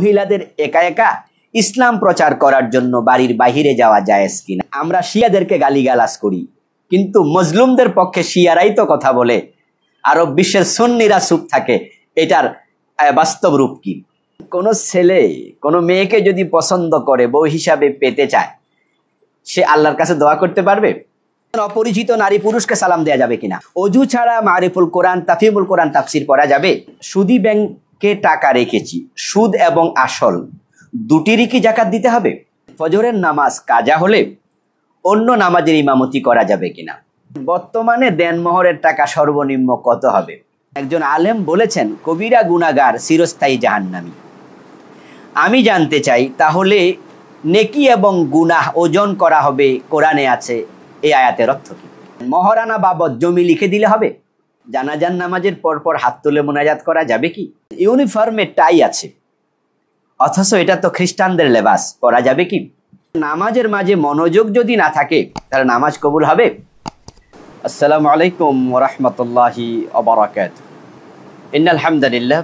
মহিলাদের একা একা ইসলাম প্রচার করার জন্য বাড়ির বাহিরে যাওয়া যায় কিনা আমরা শিয়াদেরকে গালিগালাজ করি কিন্তু মজলুমদের পক্ষে শিয়ারাই তো কথা বলে আরব বিশ্বের সন্নিরা চুপ থাকে এটার বাস্তব রূপ কি কোন ছেলে কোন মেয়েকে যদি পছন্দ করে বউ হিসাবে পেতে চায় সে আল্লাহর কাছে দোয়া করতে পারবে অপরিচিত নারী পুরুষকে সালাম দেয়া যাবে কিনা অজু ছাড়া মারিফুল কোরআন তাফিমুল কোরআন তাফসির করা যাবে সুদী ব্যাংক কে টাকা রেখেছি সুদ এবং আসল দুটিরই কি জাকাত দিতে হবে ফজরের নামাজ কাজা হলে অন্য নামাজের ইমামতি করা যাবে কিনা বর্তমানে দেনমোহরের টাকা সর্বনিম্ন কত হবে একজন আলেম বলেছেন কবিরা গুণাগার চিরস্থায়ী জাহান্নামি আমি জানতে চাই তাহলে নেকি এবং গুনাহ ওজন করা হবে কোরআনে আছে এই আয়াতের অর্থ কি মহারানা বাবদ জমি লিখে দিলে হবে জানাজান নামাজের পরপর হাত তুলে মোনাজাত করা যাবে কি ইউনিফর্মে টাই আছে অথচ এটা তো খ্রিস্টানদের লেবাস করা যাবে কি নামাজের মাঝে মনোযোগ যদি না থাকে তাহলে নামাজ কবুল হবে আসসালামু আলাইকুম ওরহমতুল্লাহি অবরাকাত ইন্নালহামদুলিল্লাহ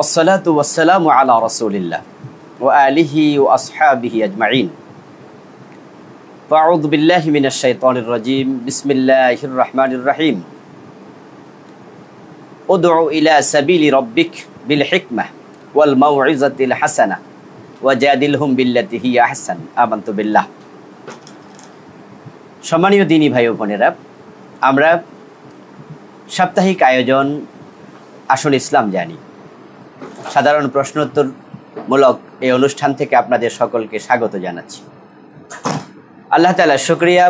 ওসলাতু ওসালাম আলা রসুলিল্লাহ ও আলিহি ও আসহাবিহি আজমাইন فأعوذ بالله من الشيطان الرجيم بسم الله الرحمن الرحيم উদউ ইলা সাবিলি রব্বিক বিল হিকমাহ ওয়াল মাউইজাতিল হাসানা ওয়াজাদিলহুম বিল্লাতি হিয়া আহসান আমান্তু বিল্লাহ সম্মানীয় দিনী ভাই বোনেরা আমরা সাপ্তাহিক আয়োজন আসল ইসলাম জানি সাধারণ প্রশ্নোত্তরমূলক এই অনুষ্ঠান থেকে আপনাদের সকলকে স্বাগত জানাচ্ছি আল্লাহ তালা শুক্রিয়া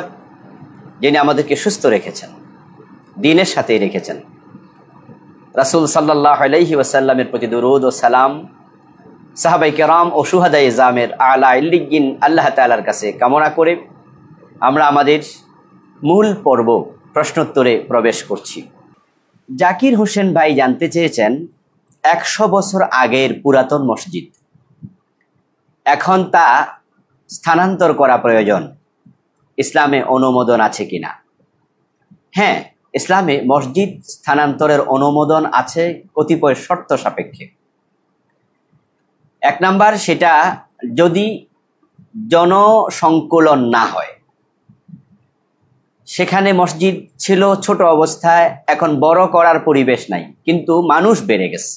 যিনি আমাদেরকে সুস্থ রেখেছেন দিনের সাথেই রেখেছেন রাসুল সাল্লাহ আলহি ওয়াসাল্লামের প্রতি দুরুদ ও সালাম সাহাবাই কেরাম ও সুহাদা ইজামের আলা ইল্লিগিন আল্লাহ তালার কাছে কামনা করে আমরা আমাদের মূল পর্ব প্রশ্নোত্তরে প্রবেশ করছি জাকির হোসেন ভাই জানতে চেয়েছেন একশো বছর আগের পুরাতন মসজিদ এখন তা স্থানান্তর করা প্রয়োজন ইসলামে অনুমোদন আছে কিনা হ্যাঁ ইসলামে মসজিদ স্থানান্তরের অনুমোদন আছে কতিপয় শর্ত সাপেক্ষে এক নাম্বার সেটা যদি জনসংকুলন না হয় সেখানে মসজিদ ছিল ছোট অবস্থায় এখন বড় করার পরিবেশ নাই কিন্তু মানুষ বেড়ে গেছে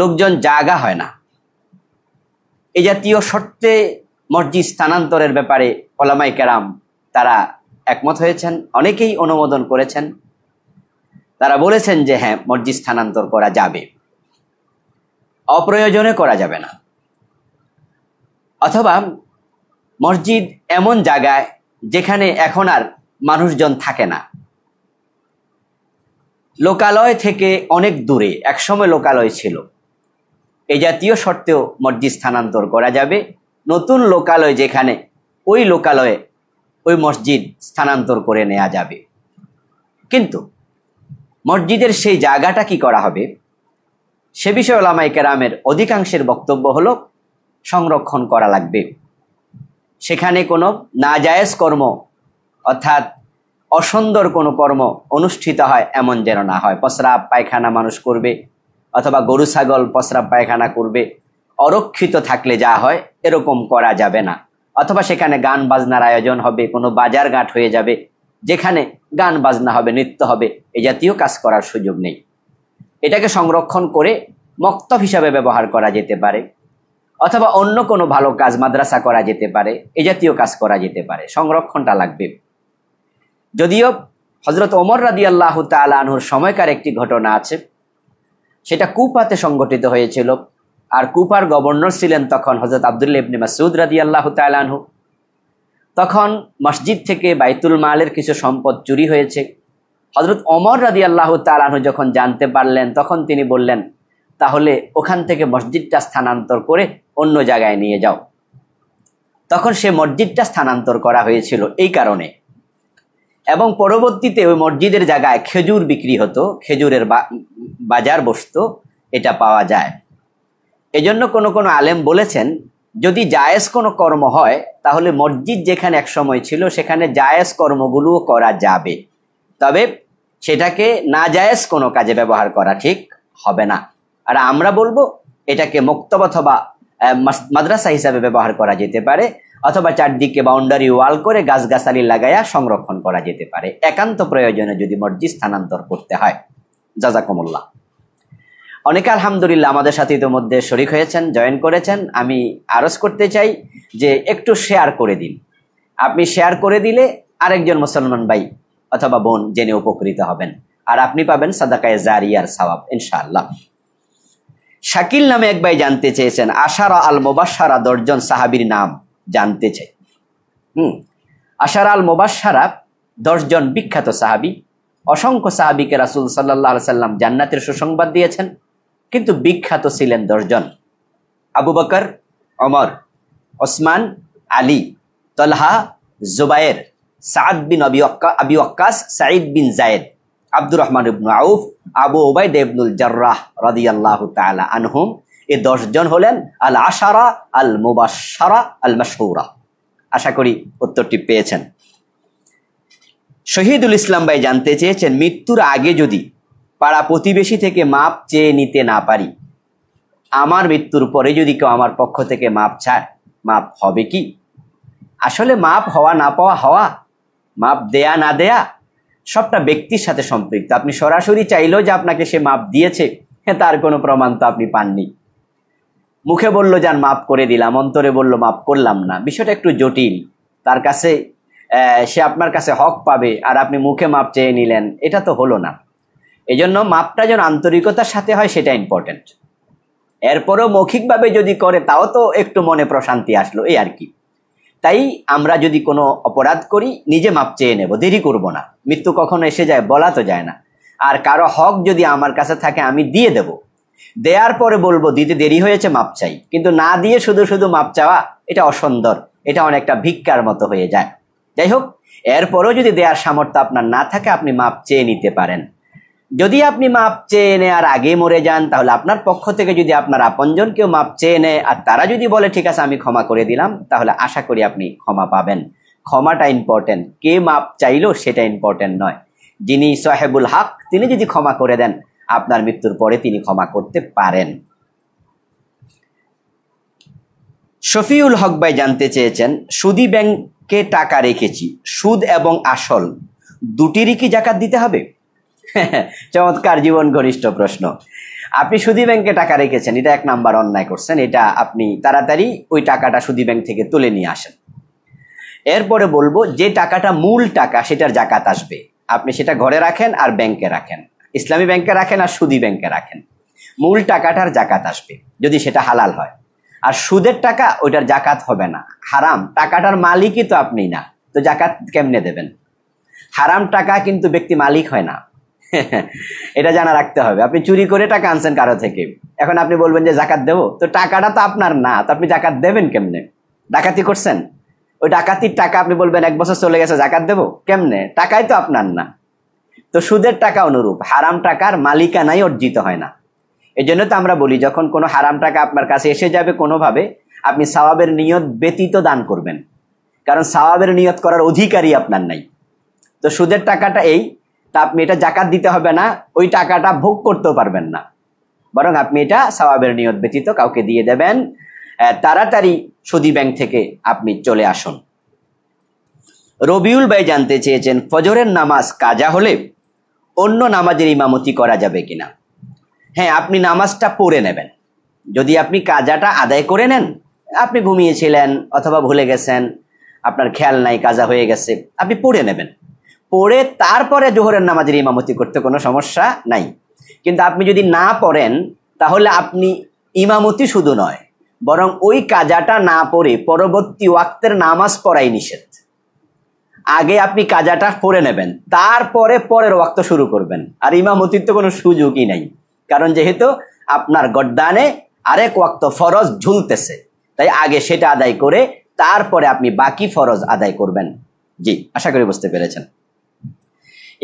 লোকজন জাগা হয় না এ জাতীয় শর্তে মসজিদ স্থানান্তরের ব্যাপারে ওলামাই কেরাম তারা একমত হয়েছেন অনেকেই অনুমোদন করেছেন তারা বলেছেন যে হ্যাঁ মসজিদ স্থানান্তর করা যাবে অপ্রয়োজনে করা যাবে না অথবা মসজিদ এমন জায়গায় যেখানে এখন আর মানুষজন থাকে না লোকালয় থেকে অনেক দূরে একসময় লোকালয় ছিল এ জাতীয় শর্তেও মসজিদ স্থানান্তর করা যাবে নতুন লোকালয় যেখানে ওই লোকালয়ে ওই মসজিদ স্থানান্তর করে নেওয়া যাবে কিন্তু মসজিদের সেই জায়গাটা কি করা হবে সে বিষয়ে লামাই কেরামের অধিকাংশের বক্তব্য হলো সংরক্ষণ করা লাগবে সেখানে কোনো নাজায়েজ কর্ম অর্থাৎ অসুন্দর কোনো কর্ম অনুষ্ঠিত হয় এমন যেন না হয় পসরাব পায়খানা মানুষ করবে অথবা গরু ছাগল পসরাব পায়খানা করবে অরক্ষিত থাকলে যা হয় এরকম করা যাবে না অথবা সেখানে গান বাজনার আয়োজন হবে কোনো বাজার ঘাট হয়ে যাবে যেখানে গান বাজনা হবে নৃত্য হবে এই জাতীয় কাজ করার সুযোগ নেই এটাকে সংরক্ষণ করে মক্তব হিসাবে ব্যবহার করা যেতে পারে অথবা অন্য কোনো ভালো কাজ মাদ্রাসা করা যেতে পারে এ জাতীয় কাজ করা যেতে পারে সংরক্ষণটা লাগবে যদিও হজরত ওমর রাদি আল্লাহ তাল আনহুর সময়কার একটি ঘটনা আছে সেটা কুপাতে সংগঠিত হয়েছিল আর কুপার গভর্নর ছিলেন তখন হজরত আবদুল্লা ইবনে মাসুদ রাজি আল্লাহ তালাহু তখন মসজিদ থেকে বাইতুল মালের কিছু সম্পদ চুরি হয়েছে হজরত অমর রাজি আল্লাহ তালানহু যখন জানতে পারলেন তখন তিনি বললেন তাহলে ওখান থেকে মসজিদটা স্থানান্তর করে অন্য জায়গায় নিয়ে যাও তখন সে মসজিদটা স্থানান্তর করা হয়েছিল এই কারণে এবং পরবর্তীতে ওই মসজিদের জায়গায় খেজুর বিক্রি হতো খেজুরের বাজার বসত এটা পাওয়া যায় এজন্য কোনো কোনো আলেম বলেছেন যদি জায়েজ কোনো কর্ম হয় তাহলে মসজিদ যেখানে এক সময় ছিল সেখানে জায়েজ কর্মগুলোও করা যাবে তবে সেটাকে না জায়েজ কোনো কাজে ব্যবহার করা ঠিক হবে না আর আমরা বলবো এটাকে মুক্তব অথবা মাদ্রাসা হিসাবে ব্যবহার করা যেতে পারে অথবা চারদিকে বাউন্ডারি ওয়াল করে গাছগাছালি লাগায়া সংরক্ষণ করা যেতে পারে একান্ত প্রয়োজনে যদি মসজিদ স্থানান্তর করতে হয় জাজাকমুল্লাহ অনেকে আলহামদুলিল্লাহ আমাদের সাথে ইতিমধ্যে শরিক হয়েছেন জয়েন করেছেন আমি আরজ করতে চাই যে একটু শেয়ার করে দিন আপনি শেয়ার করে দিলে আরেকজন মুসলমান ভাই অথবা বোন জেনে উপকৃত হবেন আর আপনি পাবেন সাদাকায় জারিয়ার সবাব ইনশাআল্লাহ শাকিল নামে এক ভাই জানতে চেয়েছেন আশারা আল মোবাসারা দশজন সাহাবির নাম জানতে চাই হুম আশারা আল মোবাসারা দশজন বিখ্যাত সাহাবি অসংখ্য সাহাবিকে রাসুল সাল্লাহ সাল্লাম জান্নাতের সুসংবাদ দিয়েছেন কিন্তু বিখ্যাত ছিলেন দশজন আবু বকর অমর ওসমান আলী তলহা জুবায়ের সাদ বিন আবি আবি সাঈদ বিন জায়েদ আব্দুর রহমান ইবনু আউফ আবু ওবায় দেবনুল জার্রাহ রাজি আল্লাহ আনহুম এ দশজন হলেন আল আশারা আল মুবাসারা আল মাসৌরা আশা করি উত্তরটি পেয়েছেন শহীদুল ইসলাম ভাই জানতে চেয়েছেন মৃত্যুর আগে যদি পাড়া প্রতিবেশী থেকে মাপ চেয়ে নিতে না পারি আমার মৃত্যুর পরে যদি কেউ আমার পক্ষ থেকে মাপ ছাড় মাপ হবে কি আসলে মাপ হওয়া না পাওয়া হওয়া মাপ দেয়া না দেয়া সবটা ব্যক্তির সাথে সম্পৃক্ত আপনি সরাসরি চাইলেও যে আপনাকে সে মাপ দিয়েছে তার কোনো প্রমাণ তো আপনি পাননি মুখে বলল যান মাপ করে দিলাম অন্তরে বলল মাপ করলাম না বিষয়টা একটু জটিল তার কাছে সে আপনার কাছে হক পাবে আর আপনি মুখে মাপ চেয়ে নিলেন এটা তো হলো না এই জন্য মাপটা যেন আন্তরিকতার সাথে হয় সেটা ইম্পর্টেন্ট এরপরও মৌখিকভাবে যদি করে তাও তো একটু মনে প্রশান্তি আসলো এই আর কি তাই আমরা যদি কোনো অপরাধ করি নিজে মাপ চেয়ে নেব দেরি করব না মৃত্যু কখনো এসে যায় বলা তো যায় না আর কারো হক যদি আমার কাছে থাকে আমি দিয়ে দেব দেয়ার পরে বলবো দিতে দেরি হয়েছে মাপ চাই কিন্তু না দিয়ে শুধু শুধু মাপ চাওয়া এটা অসুন্দর এটা অনেকটা ভিক্ষার মতো হয়ে যায় যাই হোক এরপরেও যদি দেয়ার সামর্থ্য আপনার না থাকে আপনি মাপ চেয়ে নিতে পারেন যদি আপনি মাপ চেয়ে নেয় আর আগে মরে যান তাহলে আপনার পক্ষ থেকে যদি আপনার আপনজন কেউ মাপ চেয়ে নেয় আর তারা যদি বলে ঠিক আছে আমি ক্ষমা করে দিলাম তাহলে আশা করি আপনি ক্ষমা পাবেন ক্ষমাটা ইম্পর্টেন্ট কে মাপ চাইলো সেটা ইম্পর্টেন্ট নয় যিনি সাহেবুল হক তিনি যদি ক্ষমা করে দেন আপনার মৃত্যুর পরে তিনি ক্ষমা করতে পারেন শফিউল হক ভাই জানতে চেয়েছেন সুদি ব্যাংকে টাকা রেখেছি সুদ এবং আসল দুটিরই কি জাকাত দিতে হবে চমৎকার জীবন ঘনিষ্ঠ প্রশ্ন আপনি সুদি ব্যাংকে টাকা রেখেছেন এটা এক নাম্বার অন্যায় করছেন এটা আপনি তাড়াতাড়ি ওই টাকাটা সুদী ব্যাংক থেকে তুলে নিয়ে আসেন এরপরে বলবো যে টাকাটা মূল টাকা সেটার জাকাত আসবে আপনি সেটা ঘরে রাখেন আর ব্যাংকে রাখেন ইসলামী ব্যাংকে রাখেন আর সুদী ব্যাংকে রাখেন মূল টাকাটার জাকাত আসবে যদি সেটা হালাল হয় আর সুদের টাকা ওইটার জাকাত হবে না হারাম টাকাটার মালিকই তো আপনি না তো জাকাত কেমনে দেবেন হারাম টাকা কিন্তু ব্যক্তি মালিক হয় না এটা জানা রাখতে হবে আপনি চুরি করে টাকা আনছেন কারো থেকে এখন আপনি বলবেন যে জাকাত দেবো তো টাকাটা তো আপনার না তো আপনি জাকাত দেবেন কেমনে ডাকাতি করছেন ওই ডাকাতির টাকা আপনি বলবেন এক বছর চলে গেছে জাকাত দেবো কেমনে টাকাই তো আপনার না তো সুদের টাকা অনুরূপ হারাম টাকার মালিকানাই অর্জিত হয় না এই জন্য তো আমরা বলি যখন কোনো হারাম টাকা আপনার কাছে এসে যাবে কোনোভাবে আপনি সওয়াবের নিয়ত ব্যতীত দান করবেন কারণ সওয়াবের নিয়ত করার অধিকারই আপনার নাই তো সুদের টাকাটা এই তা আপনি এটা জাকাত দিতে হবে না ওই টাকাটা ভোগ করতেও পারবেন না বরং আপনি এটা সবাবের নিয়ত ব্যতীত কাউকে দিয়ে দেবেন তাড়াতাড়ি সদি ব্যাংক থেকে আপনি চলে আসুন রবিউল ভাই জানতে চেয়েছেন ফজরের নামাজ কাজা হলে অন্য নামাজের ইমামতি করা যাবে কিনা হ্যাঁ আপনি নামাজটা পড়ে নেবেন যদি আপনি কাজাটা আদায় করে নেন আপনি ঘুমিয়েছিলেন অথবা ভুলে গেছেন আপনার খেয়াল নাই কাজা হয়ে গেছে আপনি পড়ে নেবেন পড়ে তারপরে জোহরের নামাজের ইমামতি করতে কোনো সমস্যা নাই কিন্তু আপনি যদি না পড়েন তাহলে আপনি ইমামতি শুধু নয় বরং ওই কাজাটা না পড়ে পরবর্তী ওয়াক্তের নামাজ পড়াই নিষেধ আগে আপনি কাজাটা পড়ে নেবেন তারপরে পরের ওয়াক্ত শুরু করবেন আর ইমামতির তো কোনো সুযোগই নাই কারণ যেহেতু আপনার গড্ডানে আরেক ওয়াক্ত ফরজ ঝুলতেছে তাই আগে সেটা আদায় করে তারপরে আপনি বাকি ফরজ আদায় করবেন জি আশা করি বুঝতে পেরেছেন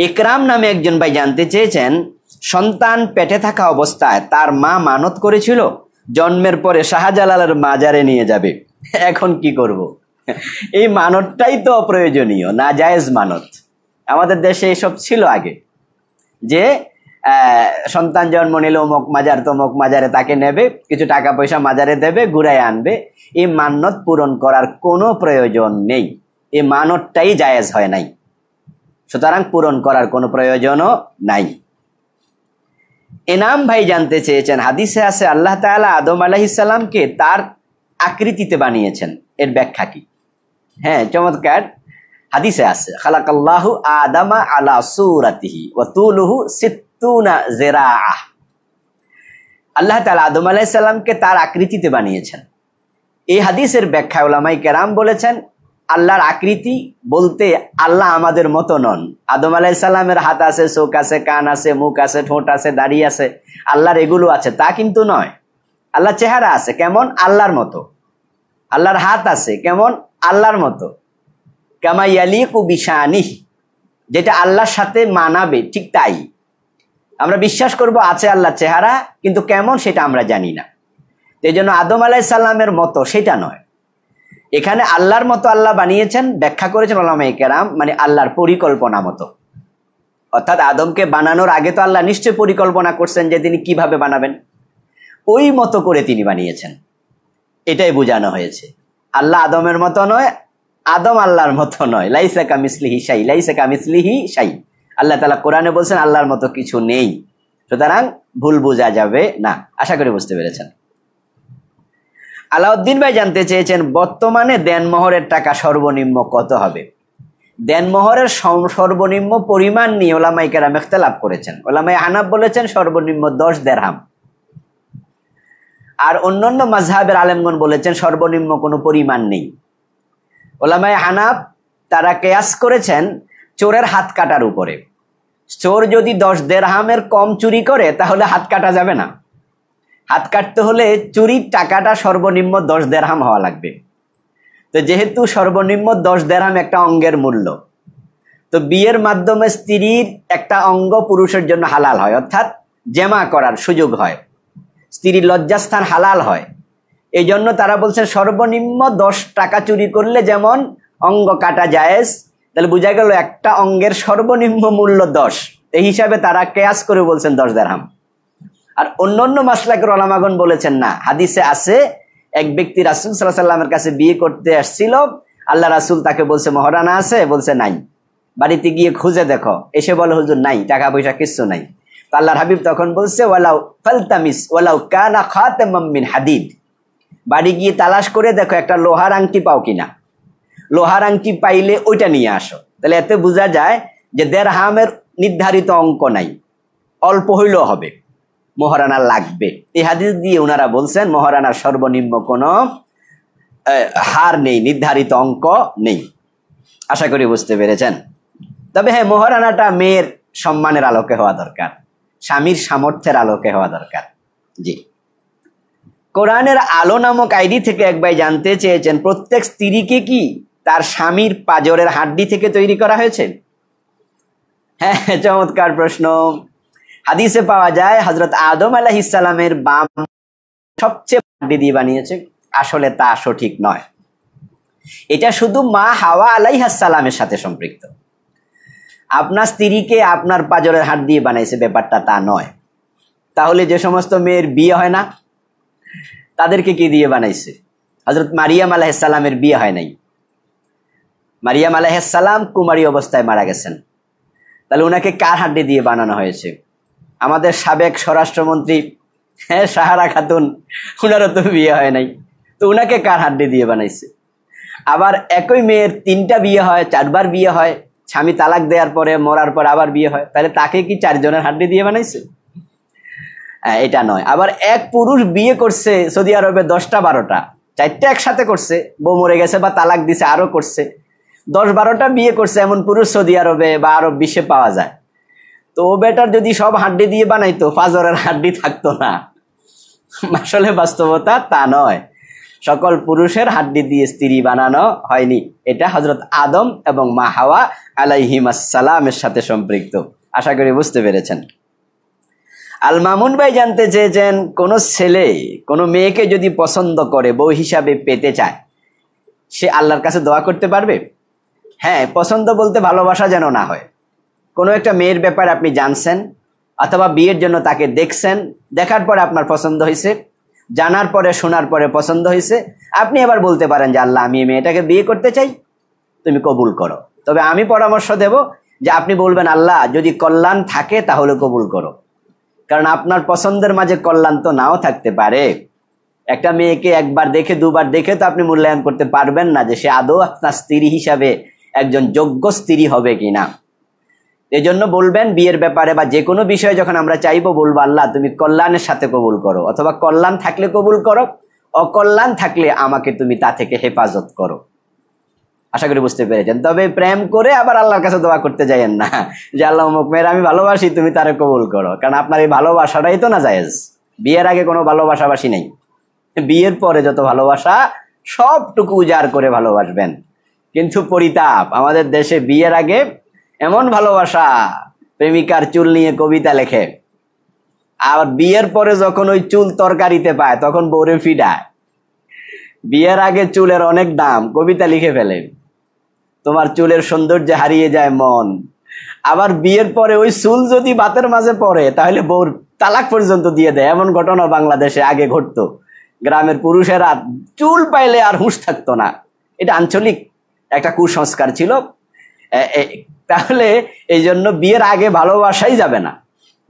একরাম নামে একজন ভাই জানতে চেয়েছেন সন্তান পেটে থাকা অবস্থায় তার মা মানত করেছিল জন্মের পরে শাহজালালের মাজারে নিয়ে যাবে এখন কি করব। এই মানতটাই তো অপ্রয়োজনীয় না জায়েজ মানত আমাদের দেশে এসব ছিল আগে যে সন্তান জন্ম নিল অমক মাজার তমুক মাজারে তাকে নেবে কিছু টাকা পয়সা মাজারে দেবে ঘুরায় আনবে এই মানত পূরণ করার কোনো প্রয়োজন নেই এই মানতটাই জায়েজ হয় নাই সুতরাং পূরণ করার কোনো প্রয়োজনও নাই এনাম ভাই জানতে চেয়েছেন হাদিসে আছে আল্লাহ তালা আদম আলাহিসাল্লামকে তার আকৃতিতে বানিয়েছেন এর ব্যাখ্যা কি হ্যাঁ চমৎকার হাদিসে আছে খালাক আল্লাহ আদামা আলা সুরাতিহি ও তুলুহু সিত্তুনা জেরা আল্লাহ তালা আদম আলাহিসাল্লামকে তার আকৃতিতে বানিয়েছেন এই হাদিসের ব্যাখ্যা ওলামাই কেরাম বলেছেন আল্লাহর আকৃতি বলতে আল্লাহ আমাদের মতো নন আদম ইসাল্লামের হাত আছে চোখ আছে কান আছে মুখ আছে ঠোঁট আছে দাড়ি আছে আল্লাহর এগুলো আছে তা কিন্তু নয় আল্লাহ চেহারা আছে কেমন আল্লাহর মতো আল্লাহর হাত আছে কেমন আল্লাহর মতো কামাইয়ালিকু কুবিশানি যেটা আল্লাহর সাথে মানাবে ঠিক তাই আমরা বিশ্বাস করব আছে আল্লাহর চেহারা কিন্তু কেমন সেটা আমরা জানি না এই জন্য আদম আলাইসাল্লামের মতো সেটা নয় এখানে আল্লাহর মতো আল্লাহ বানিয়েছেন ব্যাখ্যা করেছেন আল্লাহ মানে আল্লাহর পরিকল্পনা মতো অর্থাৎ আদমকে বানানোর আগে তো আল্লাহ নিশ্চয় পরিকল্পনা করছেন যে তিনি কিভাবে বানাবেন ওই মতো করে তিনি বানিয়েছেন এটাই বোঝানো হয়েছে আল্লাহ আদমের মতো নয় আদম আল্লাহর মতো নয় লাইসা কামিসলিহি সাই লাইসা কামিসলিহি সাই আল্লাহ তালা কোরআনে বলছেন আল্লাহর মতো কিছু নেই সুতরাং ভুল বোঝা যাবে না আশা করি বুঝতে পেরেছেন আলাউদ্দিন ভাই জানতে চেয়েছেন বর্তমানে দেনমোহরের টাকা সর্বনিম্ন কত হবে দেনমোহরের সর্বনিম্ন পরিমাণ নিয়ে ওলামাই কেরাম লাভ করেছেন ওলামাই আনাব বলেছেন সর্বনিম্ন দশ দেড়হাম আর অন্যান্য মাঝহাবের আলেমগন বলেছেন সর্বনিম্ন কোনো পরিমাণ নেই ওলামাই হানাব তারা কেয়াস করেছেন চোরের হাত কাটার উপরে চোর যদি দশ দেড়হামের কম চুরি করে তাহলে হাত কাটা যাবে না হাত কাটতে হলে চুরির টাকাটা সর্বনিম্ন দশ দেড়হাম হওয়া লাগবে তো যেহেতু সর্বনিম্ন দশ দেড়হাম একটা অঙ্গের মূল্য তো বিয়ের মাধ্যমে স্ত্রীর একটা অঙ্গ পুরুষের জন্য হালাল হয় অর্থাৎ জেমা করার সুযোগ হয় স্ত্রীর লজ্জাস্থান হালাল হয় এই জন্য তারা বলছেন সর্বনিম্ন দশ টাকা চুরি করলে যেমন অঙ্গ কাটা জায়েজ তাহলে বোঝা গেল একটা অঙ্গের সর্বনিম্ন মূল্য দশ এই হিসাবে তারা কেয়াস করে বলছেন দশ দেড়হাম আর অন্য অন্য মাসলাকে রলামাগন বলেছেন না হাদিসে আছে এক ব্যক্তি রাসুল সাল্লাহ সাল্লামের কাছে বিয়ে করতে আসছিল আল্লাহ রাসুল তাকে বলছে মহারানা আছে বলছে নাই বাড়িতে গিয়ে খুঁজে দেখো এসে বলে হুজুর নাই টাকা পয়সা কিচ্ছু নাই আল্লাহর হাবিব তখন বলছে ওয়ালাউ ফালতামিস ওয়ালাউ কানা খাতামিন হাদিদ বাড়ি গিয়ে তালাশ করে দেখো একটা লোহার আংটি পাও কিনা লোহার আংটি পাইলে ওইটা নিয়ে আসো তাহলে এতে বোঝা যায় যে দেড় হামের নির্ধারিত অঙ্ক নাই অল্প হইলেও হবে মহারানা লাগবে এই হাদিস দিয়ে ওনারা বলছেন মহারানার সর্বনিম্ন কোনো হার নেই নির্ধারিত অঙ্ক নেই আশা করি বুঝতে পেরেছেন তবে হ্যাঁ মহারানাটা মেয়ের সম্মানের আলোকে হওয়া দরকার স্বামীর সামর্থ্যের আলোকে হওয়া দরকার জি কোরআনের আলো নামক আইডি থেকে একবার জানতে চেয়েছেন প্রত্যেক স্ত্রীকে কি তার স্বামীর পাজরের হাড্ডি থেকে তৈরি করা হয়েছে হ্যাঁ চমৎকার প্রশ্ন হাদিসে পাওয়া যায় হজরত আদম আলাহ ইসালামের বাম সবচেয়ে দিদি বানিয়েছে আসলে তা সঠিক নয় এটা শুধু মা হাওয়া আলাইহাসালামের সাথে সম্পৃক্ত আপনার স্ত্রীকে আপনার পাজরের হাট দিয়ে বানাইছে ব্যাপারটা তা নয় তাহলে যে সমস্ত মেয়ের বিয়ে হয় না তাদেরকে কি দিয়ে বানাইছে হজরত মারিয়াম আলাহিসাল্লামের বিয়ে হয় নাই মারিয়াম আলাহিসাল্লাম কুমারী অবস্থায় মারা গেছেন তাহলে ওনাকে কার হাড্ডি দিয়ে বানানো হয়েছে আমাদের সাবেক স্বরাষ্ট্রমন্ত্রী হ্যাঁ সাহারা খাতুন ওনারও তো বিয়ে হয় নাই তো ওনাকে কার হাড্ডি দিয়ে বানাইছে আবার একই মেয়ের তিনটা বিয়ে হয় চারবার বিয়ে হয় স্বামী তালাক দেওয়ার পরে মরার পর আবার বিয়ে হয় তাহলে তাকে কি চারজনের হাড্ডি দিয়ে বানাইছে হ্যাঁ, এটা নয় আবার এক পুরুষ বিয়ে করছে সৌদি আরবে দশটা বারোটা চারটা একসাথে করছে বউ মরে গেছে বা তালাক দিছে আরও করছে দশ বারোটা বিয়ে করছে এমন পুরুষ সৌদি আরবে বা আরব বিশ্বে পাওয়া যায় তো ও বেটার যদি সব হাড্ডি দিয়ে বানাইতো ফাজরের হাড্ডি থাকতো না আসলে বাস্তবতা তা নয় সকল পুরুষের হাড্ডি দিয়ে স্ত্রী বানানো হয়নি এটা হজরত আদম এবং মা হাওয়া আলাইহিমাসালামের সাথে সম্পৃক্ত আশা করি বুঝতে পেরেছেন আল মামুন ভাই জানতে চেয়েছেন কোনো ছেলে কোনো মেয়েকে যদি পছন্দ করে বউ হিসাবে পেতে চায় সে আল্লাহর কাছে দোয়া করতে পারবে হ্যাঁ পছন্দ বলতে ভালোবাসা যেন না হয় কোনো একটা মেয়ের ব্যাপারে আপনি জানছেন অথবা বিয়ের জন্য তাকে দেখছেন দেখার পরে আপনার পছন্দ হয়েছে জানার পরে শোনার পরে পছন্দ হয়েছে আপনি এবার বলতে পারেন যে আল্লাহ আমি এই মেয়েটাকে বিয়ে করতে চাই তুমি কবুল করো তবে আমি পরামর্শ দেব যে আপনি বলবেন আল্লাহ যদি কল্যাণ থাকে তাহলে কবুল করো কারণ আপনার পছন্দের মাঝে কল্যাণ তো নাও থাকতে পারে একটা মেয়েকে একবার দেখে দুবার দেখে তো আপনি মূল্যায়ন করতে পারবেন না যে সে আদৌ আপনার স্ত্রী হিসাবে একজন যোগ্য স্ত্রী হবে কিনা এই জন্য বলবেন বিয়ের ব্যাপারে বা যে কোনো বিষয়ে যখন আমরা চাইবো বলবো আল্লাহ তুমি কল্যাণের সাথে কবুল করো অথবা কল্যাণ থাকলে কবুল করো অকল্যাণ থাকলে আমাকে তুমি তা থেকে হেফাজত করো আশা করি বুঝতে পেরেছেন তবে প্রেম করে আবার আল্লাহর কাছে দোয়া করতে যাইয়েন না যে আল্লাহ মুখ মেয়ের আমি ভালোবাসি তুমি তারে কবুল করো কারণ আপনার এই ভালোবাসাটাই তো না যায়জ বিয়ের আগে কোনো ভালোবাসাবাসি নেই বিয়ের পরে যত ভালোবাসা সবটুকু উজাড় করে ভালোবাসবেন কিন্তু পরিতাপ আমাদের দেশে বিয়ের আগে এমন ভালোবাসা প্রেমিকার চুল নিয়ে কবিতা লেখে আর বিয়ের পরে যখন ওই চুল তরকারিতে পায় তখন বৌরে ফিডায় বিয়ের আগে চুলের অনেক দাম কবিতা লিখে ফেলে তোমার চুলের সৌন্দর্য হারিয়ে যায় মন আবার বিয়ের পরে ওই চুল যদি বাতের মাঝে পড়ে তাহলে বউর তালাক পর্যন্ত দিয়ে দেয় এমন ঘটনা বাংলাদেশে আগে ঘটত গ্রামের পুরুষেরা চুল পাইলে আর হুঁশ থাকতো না এটা আঞ্চলিক একটা কুসংস্কার ছিল তাহলে এই জন্য বিয়ের আগে ভালোবাসাই যাবে না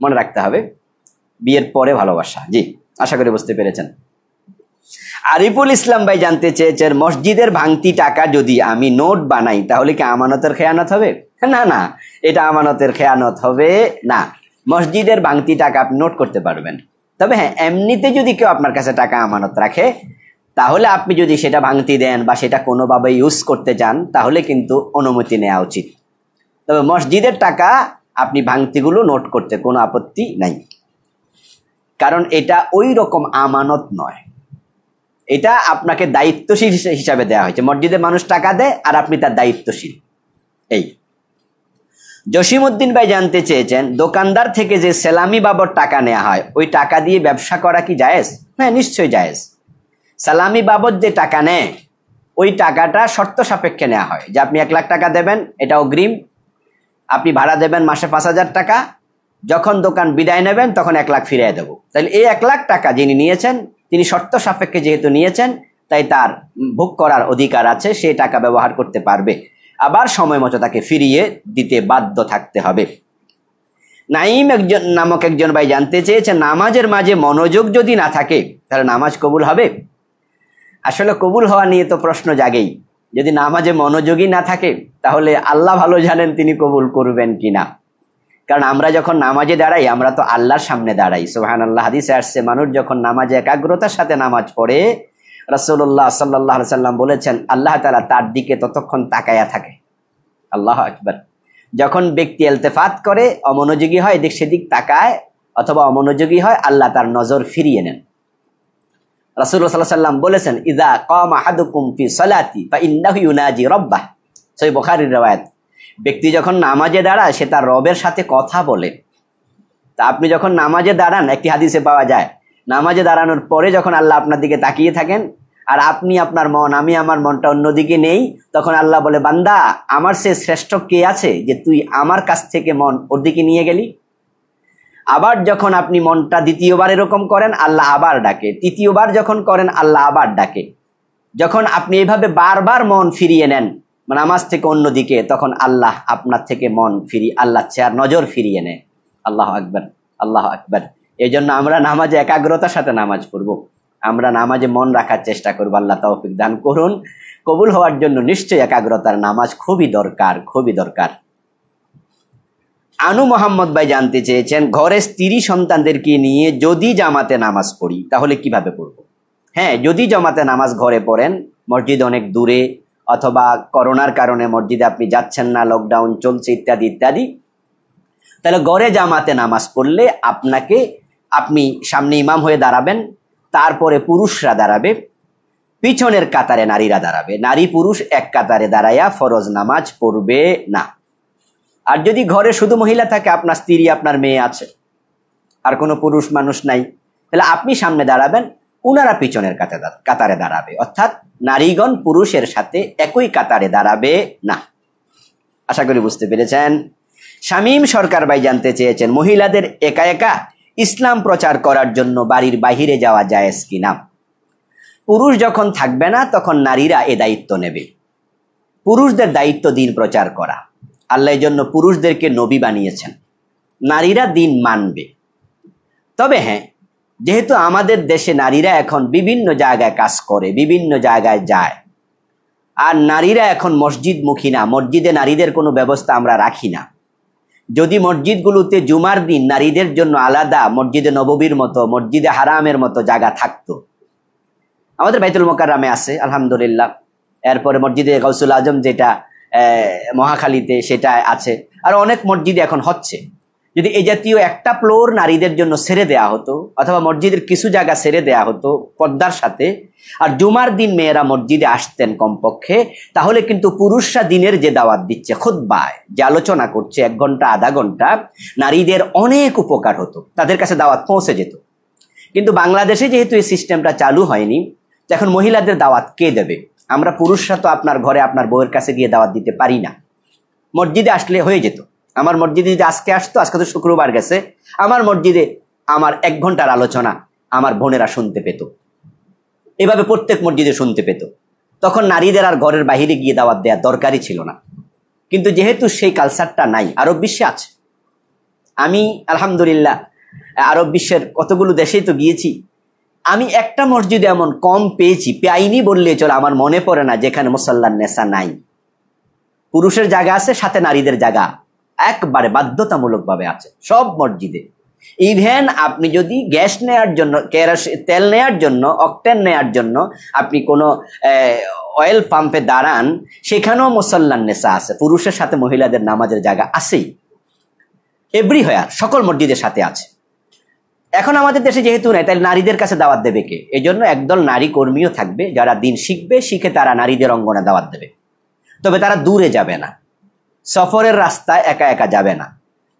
মনে রাখতে হবে বিয়ের পরে ভালোবাসা জি আশা করি বুঝতে পেরেছেন আরিফুল ইসলাম ভাই জানতে চেয়েছেন মসজিদের ভাঙতি টাকা যদি আমি নোট বানাই তাহলে কি আমানতের খেয়ানত হবে না না এটা আমানতের খেয়ানত হবে না মসজিদের ভাঙতি টাকা আপনি নোট করতে পারবেন তবে হ্যাঁ এমনিতে যদি কেউ আপনার কাছে টাকা আমানত রাখে তাহলে আপনি যদি সেটা ভাঙতি দেন বা সেটা কোনোভাবে ইউজ করতে চান তাহলে কিন্তু অনুমতি নেওয়া উচিত তবে মসজিদের টাকা আপনি ভাঙতিগুলো নোট করতে কোনো আপত্তি নাই কারণ এটা ওই রকম আমানত নয় এটা আপনাকে দায়িত্বশীল হিসাবে দেওয়া হয়েছে মসজিদে মানুষ টাকা দেয় আর আপনি তার দায়িত্বশীল এই জসিমউদ্দিন ভাই জানতে চেয়েছেন দোকানদার থেকে যে সেলামি বাবদ টাকা নেওয়া হয় ওই টাকা দিয়ে ব্যবসা করা কি জায়েজ হ্যাঁ নিশ্চয়ই জায়েজ সালামি বাবদ যে টাকা নেয় ওই টাকাটা শর্ত সাপেক্ষে নেওয়া হয় যে আপনি এক লাখ টাকা দেবেন এটা অগ্রিম আপনি ভাড়া দেবেন মাসে পাঁচ হাজার টাকা যখন দোকান বিদায় নেবেন তখন এক লাখ ফিরিয়ে দেবো তাহলে এই এক লাখ টাকা যিনি নিয়েছেন তিনি শর্ত সাপেক্ষে যেহেতু নিয়েছেন তাই তার ভোগ করার অধিকার আছে সে টাকা ব্যবহার করতে পারবে আবার সময় মতো তাকে ফিরিয়ে দিতে বাধ্য থাকতে হবে নাইম একজন নামক একজন ভাই জানতে চেয়েছে নামাজের মাঝে মনোযোগ যদি না থাকে তাহলে নামাজ কবুল হবে আসলে কবুল হওয়া নিয়ে তো প্রশ্ন জাগেই যদি নামাজে মনোযোগী না থাকে তাহলে আল্লাহ ভালো জানেন তিনি কবুল করবেন কি না কারণ আমরা যখন নামাজে দাঁড়াই আমরা তো আল্লাহর সামনে দাঁড়াই সোহান আল্লাহ হাদিসে আসছে মানুষ যখন নামাজে একাগ্রতার সাথে নামাজ পড়ে রসুল্লাহ সাল্লাহ সাল্লাম বলেছেন আল্লাহ তালা তার দিকে ততক্ষণ তাকায়া থাকে আল্লাহ আকবর যখন ব্যক্তি এলতেফাত করে অমনোযোগী হয় এদিক সেদিক তাকায় অথবা অমনোযোগী হয় আল্লাহ তার নজর ফিরিয়ে নেন রাসুল্লাহ সাল্লাহ সাল্লাম বলেছেন ইদা কমা হাদুকুম ফি সলাতি বা ইন্নাহুনাজি রব্বাহ সই বখারির রেওয়ায়ত ব্যক্তি যখন নামাজে দাঁড়ায় সে তার রবের সাথে কথা বলে তা আপনি যখন নামাজে দাঁড়ান একটি হাদিসে পাওয়া যায় নামাজে দাঁড়ানোর পরে যখন আল্লাহ আপনার দিকে তাকিয়ে থাকেন আর আপনি আপনার মন আমি আমার মনটা অন্যদিকে নেই তখন আল্লাহ বলে বান্দা আমার সে শ্রেষ্ঠ কে আছে যে তুই আমার কাছ থেকে মন ওর দিকে নিয়ে গেলি আবার যখন আপনি মনটা দ্বিতীয়বার এরকম করেন আল্লাহ আবার ডাকে তৃতীয়বার যখন করেন আল্লাহ আবার ডাকে যখন আপনি এভাবে বারবার মন ফিরিয়ে নেন নামাজ থেকে অন্যদিকে তখন আল্লাহ আপনার থেকে মন ফিরি আল্লাহ চেয়ার নজর ফিরিয়ে নেয় আল্লাহ আকবর আল্লাহ আকবর এই জন্য আমরা নামাজে একাগ্রতার সাথে নামাজ পড়ব আমরা নামাজে মন রাখার চেষ্টা করবো আল্লাহ তৌফিক দান করুন কবুল হওয়ার জন্য নিশ্চয়ই একাগ্রতার নামাজ খুবই দরকার খুবই দরকার আনু মোহাম্মদ ভাই জানতে চেয়েছেন ঘরে স্ত্রী সন্তানদেরকে নিয়ে যদি জামাতে নামাজ পড়ি তাহলে কিভাবে পড়ব হ্যাঁ যদি জামাতে নামাজ ঘরে পড়েন মসজিদ অনেক দূরে অথবা করোনার কারণে মসজিদে আপনি যাচ্ছেন না লকডাউন চলছে ইত্যাদি ইত্যাদি তাহলে গড়ে জামাতে নামাজ পড়লে আপনাকে আপনি সামনে ইমাম হয়ে দাঁড়াবেন তারপরে পুরুষরা দাঁড়াবে পিছনের কাতারে নারীরা দাঁড়াবে নারী পুরুষ এক কাতারে দাঁড়াইয়া ফরজ নামাজ পড়বে না আর যদি ঘরে শুধু মহিলা থাকে আপনার স্ত্রী আপনার মেয়ে আছে আর কোনো পুরুষ মানুষ নাই তাহলে আপনি সামনে দাঁড়াবেন উনারা পিছনের কাতারে দাঁড়াবে অর্থাৎ নারীগণ পুরুষের সাথে একই কাতারে দাঁড়াবে না আশা করি বুঝতে পেরেছেন শামীম সরকার ভাই জানতে চেয়েছেন মহিলাদের একা একা ইসলাম প্রচার করার জন্য বাড়ির বাহিরে যাওয়া জায়েজ কিনা পুরুষ যখন থাকবে না তখন নারীরা এ দায়িত্ব নেবে পুরুষদের দায়িত্ব দিন প্রচার করা আল্লাহ জন্য পুরুষদেরকে নবী বানিয়েছেন নারীরা দিন মানবে তবে হ্যাঁ যেহেতু আমাদের দেশে নারীরা এখন বিভিন্ন জায়গায় কাজ করে বিভিন্ন জায়গায় যায় আর নারীরা এখন মসজিদমুখী না মসজিদে নারীদের কোনো ব্যবস্থা আমরা রাখি না যদি মসজিদগুলোতে জুমার দিন নারীদের জন্য আলাদা মসজিদে নববীর মতো মসজিদে হারামের মতো জায়গা থাকতো আমাদের বাইতুল মোকার আছে আলহামদুলিল্লাহ এরপরে মসজিদে গৌসুল আজম যেটা মহাখালীতে সেটা আছে আর অনেক মসজিদ এখন হচ্ছে যদি এ জাতীয় একটা ফ্লোর নারীদের জন্য ছেড়ে দেয়া হতো অথবা মসজিদের কিছু জায়গা ছেড়ে দেয়া হতো পদ্মার সাথে আর জুমার দিন মেয়েরা মসজিদে আসতেন কমপক্ষে তাহলে কিন্তু পুরুষরা দিনের যে দাওয়াত দিচ্ছে বায় যে আলোচনা করছে এক ঘন্টা আধা ঘন্টা নারীদের অনেক উপকার হতো তাদের কাছে দাওয়াত পৌঁছে যেত কিন্তু বাংলাদেশে যেহেতু এই সিস্টেমটা চালু হয়নি এখন মহিলাদের দাওয়াত কে দেবে আমরা পুরুষরা তো আপনার ঘরে আপনার বউয়ের কাছে গিয়ে দাওয়াত দিতে পারি না মসজিদে আসলে হয়ে যেত আমার মসজিদে যদি আজকে আসতো আজকে তো শুক্রবার গেছে আমার মসজিদে আমার এক ঘন্টার আলোচনা আমার বোনেরা শুনতে পেত এভাবে প্রত্যেক মসজিদে শুনতে পেত তখন নারীদের আর ঘরের বাহিরে গিয়ে দাওয়াত দেওয়া দরকারই ছিল না কিন্তু যেহেতু সেই কালচারটা নাই আরব বিশ্বে আছে আমি আলহামদুলিল্লাহ আরব বিশ্বের কতগুলো দেশেই তো গিয়েছি আমি একটা মসজিদে এমন কম পেয়েছি পেয়াইনি বললে চলো আমার মনে পড়ে না যেখানে মুসাল্লার নেশা নাই পুরুষের জায়গা আছে সাথে নারীদের জায়গা একবারে বাধ্যতামূলকভাবে আছে সব মসজিদে ইভেন আপনি যদি গ্যাস নেয়ার জন্য কেরাস তেল নেয়ার জন্য অকটেন নেয়ার জন্য আপনি কোনো অয়েল পাম্পে দাঁড়ান সেখানেও মুসল্লার নেশা আছে পুরুষের সাথে মহিলাদের নামাজের জায়গা আছেই এভরি হয়ার সকল মসজিদের সাথে আছে এখন আমাদের দেশে যেহেতু নেই তাই নারীদের কাছে দাওয়াত দেবে কে এজন্য একদল নারী কর্মীও থাকবে যারা দিন শিখবে শিখে তারা নারীদের অঙ্গনে দাওয়াত দেবে তবে তারা দূরে যাবে না সফরের রাস্তায় একা একা যাবে না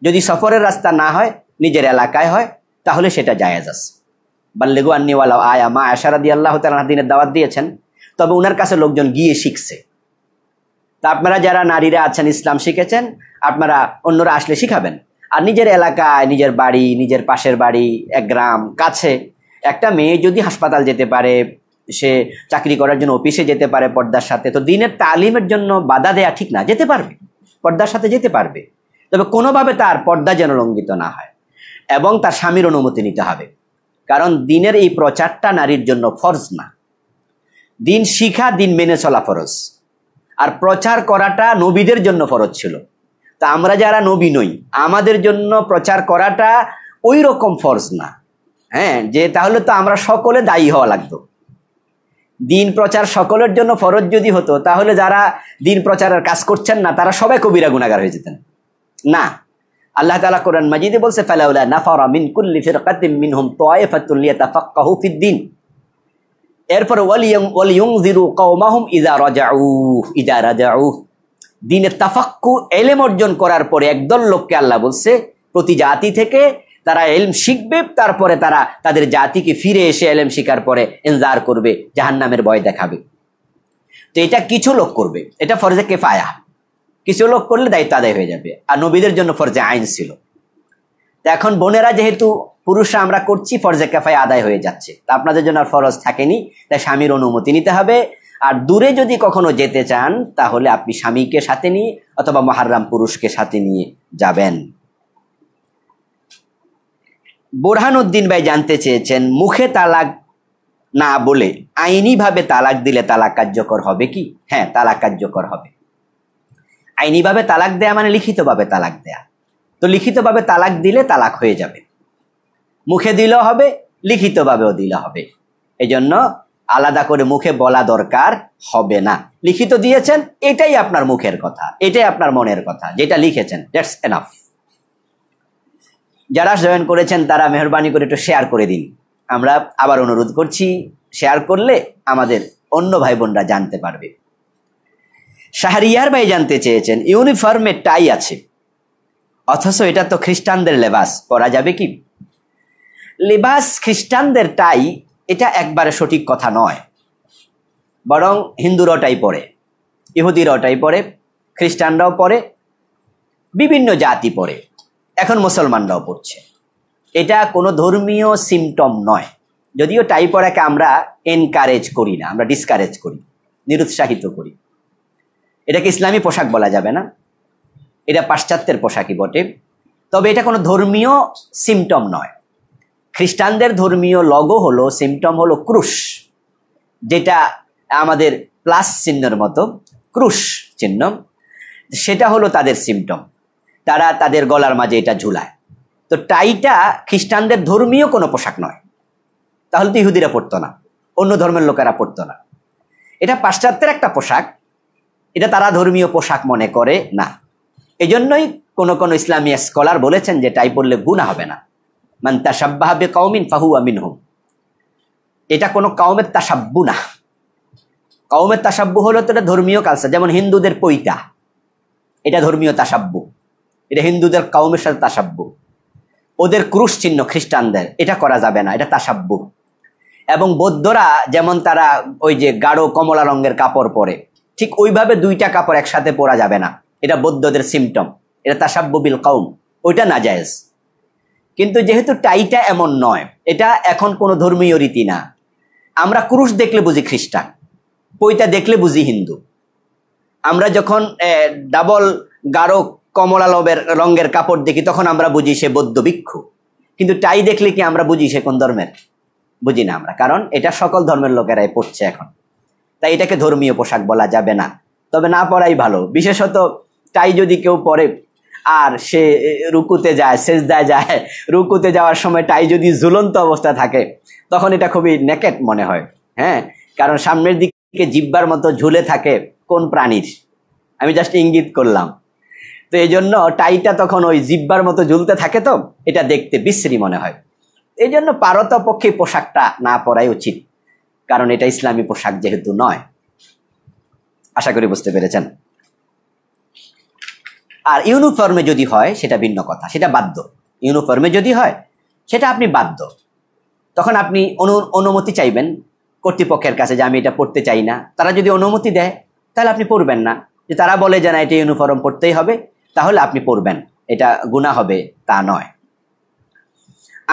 যদি সফরের রাস্তা না হয় নিজের এলাকায় হয় তাহলে সেটা জায়েজ আছে বাল্লেগু আন্নিওয়ালা আয়া মা আশারাদি আল্লাহ তালা দিনের দাওয়াত দিয়েছেন তবে ওনার কাছে লোকজন গিয়ে শিখছে তা আপনারা যারা নারীরা আছেন ইসলাম শিখেছেন আপনারা অন্যরা আসলে শিখাবেন আর নিজের এলাকায় নিজের বাড়ি নিজের পাশের বাড়ি এক গ্রাম কাছে একটা মেয়ে যদি হাসপাতাল যেতে পারে সে চাকরি করার জন্য অফিসে যেতে পারে পর্দার সাথে তো দিনের তালিমের জন্য বাধা দেয়া ঠিক না যেতে পারবে পর্দার সাথে যেতে পারবে তবে কোনোভাবে তার পর্দা যেন লঙ্ঘিত না হয় এবং তার স্বামীর অনুমতি নিতে হবে কারণ দিনের এই প্রচারটা নারীর জন্য ফরজ না দিন শিখা দিন মেনে চলা ফরজ আর প্রচার করাটা নবীদের জন্য ফরজ ছিল তা আমরা যারা নবী নই আমাদের জন্য প্রচার করাটা ওই রকম ফরজ না হ্যাঁ যে তাহলে তো আমরা সকলে দায়ী হওয়া লাগতো দিন প্রচার সকলের জন্য ফরজ যদি হতো তাহলে যারা দিন প্রচারের কাজ করছেন না তারা সবাই কবিরা গুণাগার হয়ে যেতেন না আল্লাহ তালা কোরআন মাজিদে বলছে এরপরে জিরু ইজা ইজা দিনে তাফাক্কু এলেম অর্জন করার পরে একদল লোককে আল্লাহ বলছে প্রতি জাতি থেকে তারা এলম শিখবে তারপরে তারা তাদের জাতিকে ফিরে এসে এলেম শিকার পরে এনজার করবে জাহান নামের ভয় দেখাবে তো এটা কিছু লোক করবে এটা ফরজে কেফায়া কিছু লোক করলে দায়িত্ব আদায় হয়ে যাবে আর নবীদের জন্য ফরজে আইন ছিল তো এখন বোনেরা যেহেতু পুরুষরা আমরা করছি ফরজে কেফায় আদায় হয়ে যাচ্ছে তা আপনাদের জন্য আর ফরজ থাকেনি তাই স্বামীর অনুমতি নিতে হবে আর দূরে যদি কখনো যেতে চান তাহলে আপনি স্বামীকে সাথে নিয়ে অথবা মহারাম পুরুষকে সাথে নিয়ে যাবেন বোরহানুদ্দিন ভাই জানতে চেয়েছেন মুখে তালাক না বলে আইনিভাবে তালাক দিলে তালাক কার্যকর হবে কি হ্যাঁ তালাক কার্যকর হবে আইনিভাবে তালাক দেয়া মানে লিখিতভাবে তালাক দেয়া তো লিখিতভাবে তালাক দিলে তালাক হয়ে যাবে মুখে দিলেও হবে লিখিতভাবেও দিলে হবে এজন্য আলাদা করে মুখে বলা দরকার হবে না লিখিত দিয়েছেন এটাই আপনার মুখের কথা এটাই আপনার মনের কথা যেটা লিখেছেন দ্যাটস এনাফ যারা জয়েন করেছেন তারা মেহরবানি করে একটু শেয়ার করে দিন আমরা আবার অনুরোধ করছি শেয়ার করলে আমাদের অন্য ভাই বোনরা জানতে পারবে শাহরিয়ার ভাই জানতে চেয়েছেন ইউনিফর্মে টাই আছে অথচ এটা তো খ্রিস্টানদের লেবাস পরা যাবে কি লেবাস খ্রিস্টানদের টাই এটা একবারে সঠিক কথা নয় বরং হিন্দুরাটাই পড়ে ইহুদিরাটাই পড়ে খ্রিস্টানরাও পড়ে বিভিন্ন জাতি পড়ে এখন মুসলমানরাও পড়ছে এটা কোনো ধর্মীয় সিমটম নয় যদিও টাই পড়াকে আমরা এনকারেজ করি না আমরা ডিসকারেজ করি নিরুৎসাহিত করি এটাকে ইসলামী পোশাক বলা যাবে না এটা পাশ্চাত্যের পোশাকই বটে তবে এটা কোনো ধর্মীয় সিমটম নয় খ্রিস্টানদের ধর্মীয় লগো হলো সিমটম হলো ক্রুশ যেটা আমাদের প্লাস চিহ্নের মতো ক্রুশ চিহ্ন সেটা হলো তাদের সিমটম তারা তাদের গলার মাঝে এটা ঝুলায় তো টাইটা খ্রিস্টানদের ধর্মীয় কোনো পোশাক নয় তাহলে তো ইহুদিরা পড়তো না অন্য ধর্মের লোকেরা পড়তো না এটা পাশ্চাত্যের একটা পোশাক এটা তারা ধর্মীয় পোশাক মনে করে না এজন্যই কোনো কোনো ইসলামী স্কলার বলেছেন যে টাই পড়লে গুণা হবে না মান তাসাব্বাহাবে কৌমিন ফাহু আমিন হুম এটা কোনো কাউমের তাসাব্বু না কাউমের তাসাব্বু হলো তো এটা ধর্মীয় কালচার যেমন হিন্দুদের পৈতা এটা ধর্মীয় তাসাব্বু এটা হিন্দুদের কাউমের সাথে তাসাব্বু ওদের ক্রুশ চিহ্ন খ্রিস্টানদের এটা করা যাবে না এটা তাসাব্বু এবং বৌদ্ধরা যেমন তারা ওই যে গাঢ় কমলা রঙের কাপড় পরে ঠিক ওইভাবে দুইটা কাপড় একসাথে পরা যাবে না এটা বৌদ্ধদের সিমটম এটা তাসাব্য বিল কাউম ওইটা না জায়েজ কিন্তু যেহেতু টাইটা এমন নয় এটা এখন কোনো ধর্মীয় রীতি না আমরা ক্রুশ দেখলে বুঝি খ্রিস্টান পৈতা দেখলে বুঝি হিন্দু আমরা যখন ডাবল গাঢ় কমলা লবের রঙের কাপড় দেখি তখন আমরা বুঝি সে বৌদ্ধ ভিক্ষু কিন্তু টাই দেখলে কি আমরা বুঝি সে কোন ধর্মের বুঝি না আমরা কারণ এটা সকল ধর্মের লোকেরাই পড়ছে এখন তাই এটাকে ধর্মীয় পোশাক বলা যাবে না তবে না পড়াই ভালো বিশেষত টাই যদি কেউ পরে আর সে রুকুতে যায় সেজদায় যায় রুকুতে যাওয়ার সময় টাই যদি ঝুলন্ত অবস্থা থাকে তখন এটা খুবই নেকেট মনে হয় হ্যাঁ কারণ সামনের দিকে জিব্বার মতো ঝুলে থাকে কোন প্রাণীর আমি জাস্ট ইঙ্গিত করলাম তো এই জন্য টাইটা তখন ওই জিব্বার মতো ঝুলতে থাকে তো এটা দেখতে বিশ্রী মনে হয় এই জন্য পারতপক্ষে পোশাকটা না পরাই উচিত কারণ এটা ইসলামী পোশাক যেহেতু নয় আশা করি বুঝতে পেরেছেন আর ইউনিফর্মে যদি হয় সেটা ভিন্ন কথা সেটা বাধ্য ইউনিফর্মে যদি হয় সেটা আপনি বাধ্য তখন আপনি অনু অনুমতি চাইবেন কর্তৃপক্ষের কাছে যে আমি এটা পড়তে চাই না তারা যদি অনুমতি দেয় তাহলে আপনি পড়বেন না যে তারা বলে যে না এটা ইউনিফর্ম পড়তেই হবে তাহলে আপনি পড়বেন এটা গুণা হবে তা নয়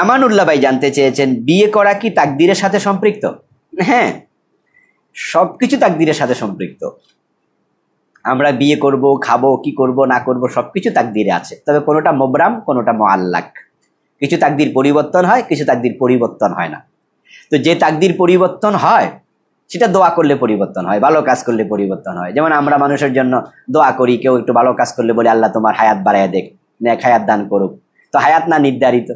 আমানুল্লাহ ভাই জানতে চেয়েছেন বিয়ে করা কি তাকদিরের সাথে সম্পৃক্ত হ্যাঁ সব কিছু তাকদিরের সাথে সম্পৃক্ত আমরা বিয়ে করব খাবো কি করব না করব সব কিছু তাকদিরে আছে তবে কোনোটা মোবরাম কোনোটা মো আল্লাক কিছু তাকদির পরিবর্তন হয় কিছু তাকদির পরিবর্তন হয় না তো যে তাকদির পরিবর্তন হয় সেটা দোয়া করলে পরিবর্তন হয় ভালো কাজ করলে পরিবর্তন হয় যেমন আমরা মানুষের জন্য দোয়া করি কেউ একটু ভালো কাজ করলে বলি আল্লাহ তোমার হায়াত বাড়াইয়া দেখ ন্যাক হায়াত দান করুক তো হায়াত না নির্ধারিত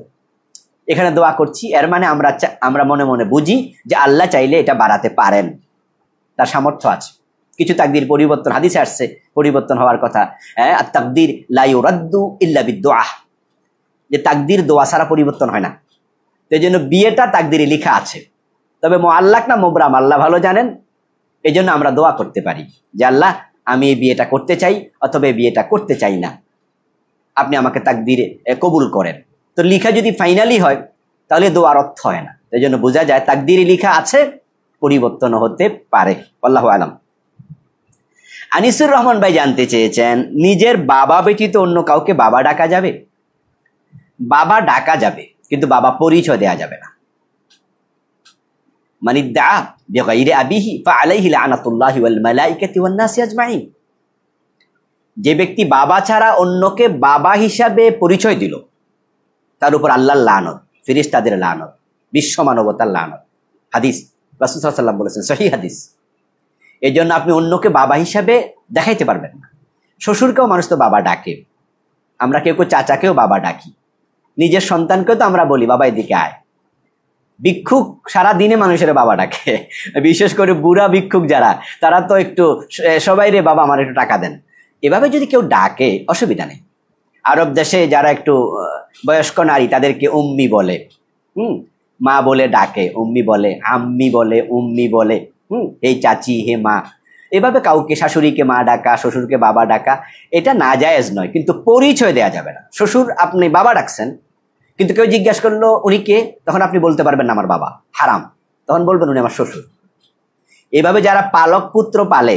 এখানে দোয়া করছি এর মানে আমরা আমরা মনে মনে বুঝি যে আল্লাহ চাইলে এটা বাড়াতে পারেন তার সামর্থ্য আছে কিছু তাকদির পরিবর্তন হাদিসে আসছে পরিবর্তন হওয়ার কথা হ্যাঁ আর তাকদির লাইউরাদ্দু ইল্লাবিদ্দোয়াহ যে তাকদির দোয়া ছাড়া পরিবর্তন হয় না তো এই জন্য বিয়েটা তাকদিরে লিখা আছে তবে মো আল্লাহ না মোবরাম আল্লাহ ভালো জানেন এই জন্য আমরা দোয়া করতে পারি যে আল্লাহ আমি এই বিয়েটা করতে চাই অথবা এই বিয়েটা করতে চাই না আপনি আমাকে তাকদির কবুল করেন তো লিখা যদি ফাইনালি হয় তাহলে দোয়ার অর্থ হয় না এই জন্য বোঝা যায় তাকদিরে লিখা আছে পরিবর্তন হতে পারে আল্লাহ আলম আনিসুর রহমান ভাই জানতে চেয়েছেন নিজের বাবা ব্যতীত অন্য কাউকে বাবা ডাকা যাবে বাবা ডাকা যাবে কিন্তু বাবা পরিচয় দেয়া যাবে না মানে দা বেগাইরে আবিহি বা আলাইহি আনাতুল্লাহি ওয়াল মালাইকাতি ওয়ান নাসি আজমাইন যে ব্যক্তি বাবা ছাড়া অন্যকে বাবা হিসাবে পরিচয় দিল তার উপর আল্লাহর লানত ফিরিস্তাদের লানত বিশ্ব মানবতার লানত হাদিস রাসুল সাল্লাম বলেছেন সহি হাদিস এই জন্য আপনি অন্যকে বাবা হিসাবে দেখাইতে পারবেন না শ্বশুরকেও মানুষ তো বাবা ডাকে আমরা কেউ কেউ চাচাকেও বাবা ডাকি নিজের সন্তানকেও তো আমরা বলি বাবা এদিকে আয় ভিক্ষুক সারা দিনে মানুষের বাবা ডাকে বিশেষ করে বুড়া ভিক্ষুক যারা তারা তো একটু সবাই রে বাবা আমার একটু টাকা দেন এভাবে যদি কেউ ডাকে অসুবিধা নেই আরব দেশে যারা একটু বয়স্ক নারী তাদেরকে উম্মি বলে হুম মা বলে ডাকে উম্মি বলে আম্মি বলে উম্মি বলে হুম এই চাচি হে মা এভাবে কাউকে শাশুড়িকে মা ডাকা শ্বশুরকে বাবা ডাকা এটা না জায়েজ নয় কিন্তু পরিচয় দেয়া যাবে না শ্বশুর আপনি বাবা ডাকছেন কিন্তু কেউ জিজ্ঞাসা করলো উনি কে তখন আপনি বলতে পারবেন না আমার বাবা হারাম তখন বলবেন উনি আমার শ্বশুর এভাবে যারা পালক পুত্র পালে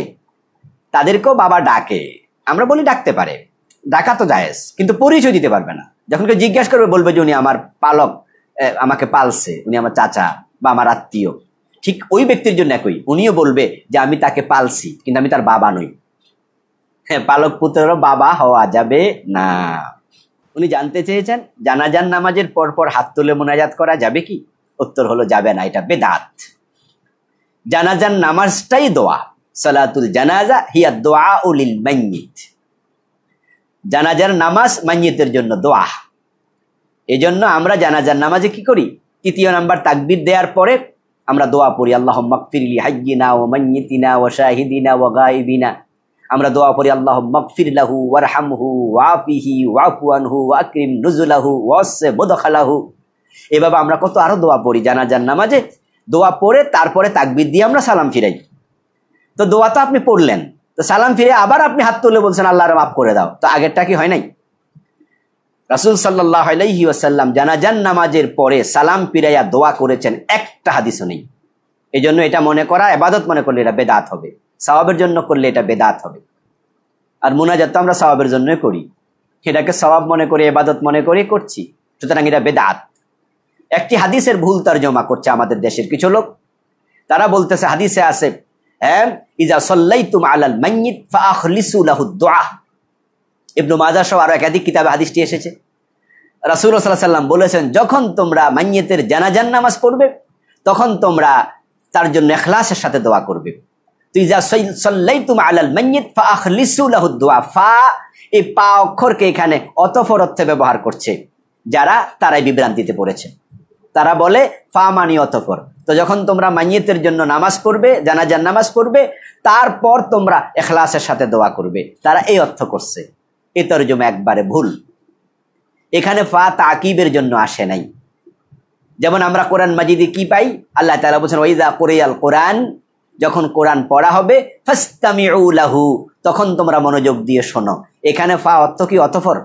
তাদেরকেও বাবা ডাকে আমরা বলি ডাকতে পারে ডাকা তো জায়েজ কিন্তু পরিচয় দিতে পারবে না যখন কেউ জিজ্ঞাসা করবে বলবে যে উনি আমার পালক আমাকে পালছে উনি আমার চাচা বা আমার আত্মীয় ঠিক ওই ব্যক্তির জন্য একই উনিও বলবে যে আমি তাকে পালছি কিন্তু আমি তার বাবা নই হ্যাঁ পালক পুত্রেরও বাবা হওয়া যাবে না উনি জানতে চেয়েছেন জানাজান নামাজের পরপর হাত তুলে মোনাজাত করা যাবে কি উত্তর হলো যাবে না এটা বেদাত জানাজান নামাজটাই দোয়া সালাতুল জানাজা হিয়া দোয়া উলিল মাইয়িত জানাজার নামাজ মাইয়িতের জন্য দোয়া এজন্য আমরা জানাজার নামাজে কি করি তৃতীয় নাম্বার তাকবির দেওয়ার পরে আমরা দোয়া পড়ি আল্লাহ মকফিরলি হাইনা ও মঞ্জিতিনা ও শাহিদিনা ও গাইবিনা আমরা দোয়া পড়ি আল্লাহ মকফির লাহু হু ওয়াফিহি ওয়াফুয়ানহু ওয়াকিম নুজুলাহু ওয়াসে মোদখালাহু এভাবে আমরা কত আরও দোয়া পড়ি জানা জানাজার নামাজে দোয়া পড়ে তারপরে তাকবির দিয়ে আমরা সালাম ফিরাই তো দোয়া তো আপনি পড়লেন তো সালাম ফিরে আবার আপনি হাত তুলে বলছেন আল্লাহর মাফ করে দাও তো আগেরটা কি হয় নাই রাসুল সাল্লাহ জানাজান নামাজের পরে সালাম পিরাইয়া দোয়া করেছেন একটা হাদিসও নেই এই জন্য এটা মনে করা এবাদত মনে করলে এটা বেদাত হবে সবাবের জন্য করলে এটা বেদাত হবে আর মোনাজাত তো আমরা সবাবের জন্য করি সেটাকে সবাব মনে করে এবাদত মনে করে করছি সুতরাং এটা বেদাত একটি হাদিসের ভুল তর্জমা করছে আমাদের দেশের কিছু লোক তারা বলতেছে হাদিসে আছে হ্যাঁ ইজা সল্লাই তুম আলাল মাইয়িত ফা আখলিসু লাহু দোয়া ইবনু মাজা সহ আরও একাধিক কিতাবে হাদিসটি এসেছে রাসুল সাল্লাম বলেছেন যখন তোমরা মাইয়েতের জানাজান নামাজ পড়বে তখন তোমরা তার জন্য এখলাসের সাথে দোয়া করবে তুই যা সল্লাই তুমি আলাল মাইয়েত ফা দোয়া ফা এই পা অক্ষরকে এখানে অতফর অর্থে ব্যবহার করছে যারা তারাই বিভ্রান্তিতে পড়েছে তারা বলে ফা মানি অতফর তো যখন তোমরা মাইয়েতের জন্য নামাজ পড়বে জানাজান নামাজ পড়বে তারপর তোমরা এখলাসের সাথে দোয়া করবে তারা এই অর্থ করছে এ তর্জমা একবারে ভুল এখানে ফা তাকিবের জন্য আসে নাই যেমন আমরা কোরআন মাজিদে কি পাই আল্লাহ তালা বলছেন ওইদা কোরিয়াল কোরআন যখন কোরআন পড়া হবে ফাস্তামি উলাহু তখন তোমরা মনোযোগ দিয়ে শোনো এখানে ফা অর্থ কি অতফর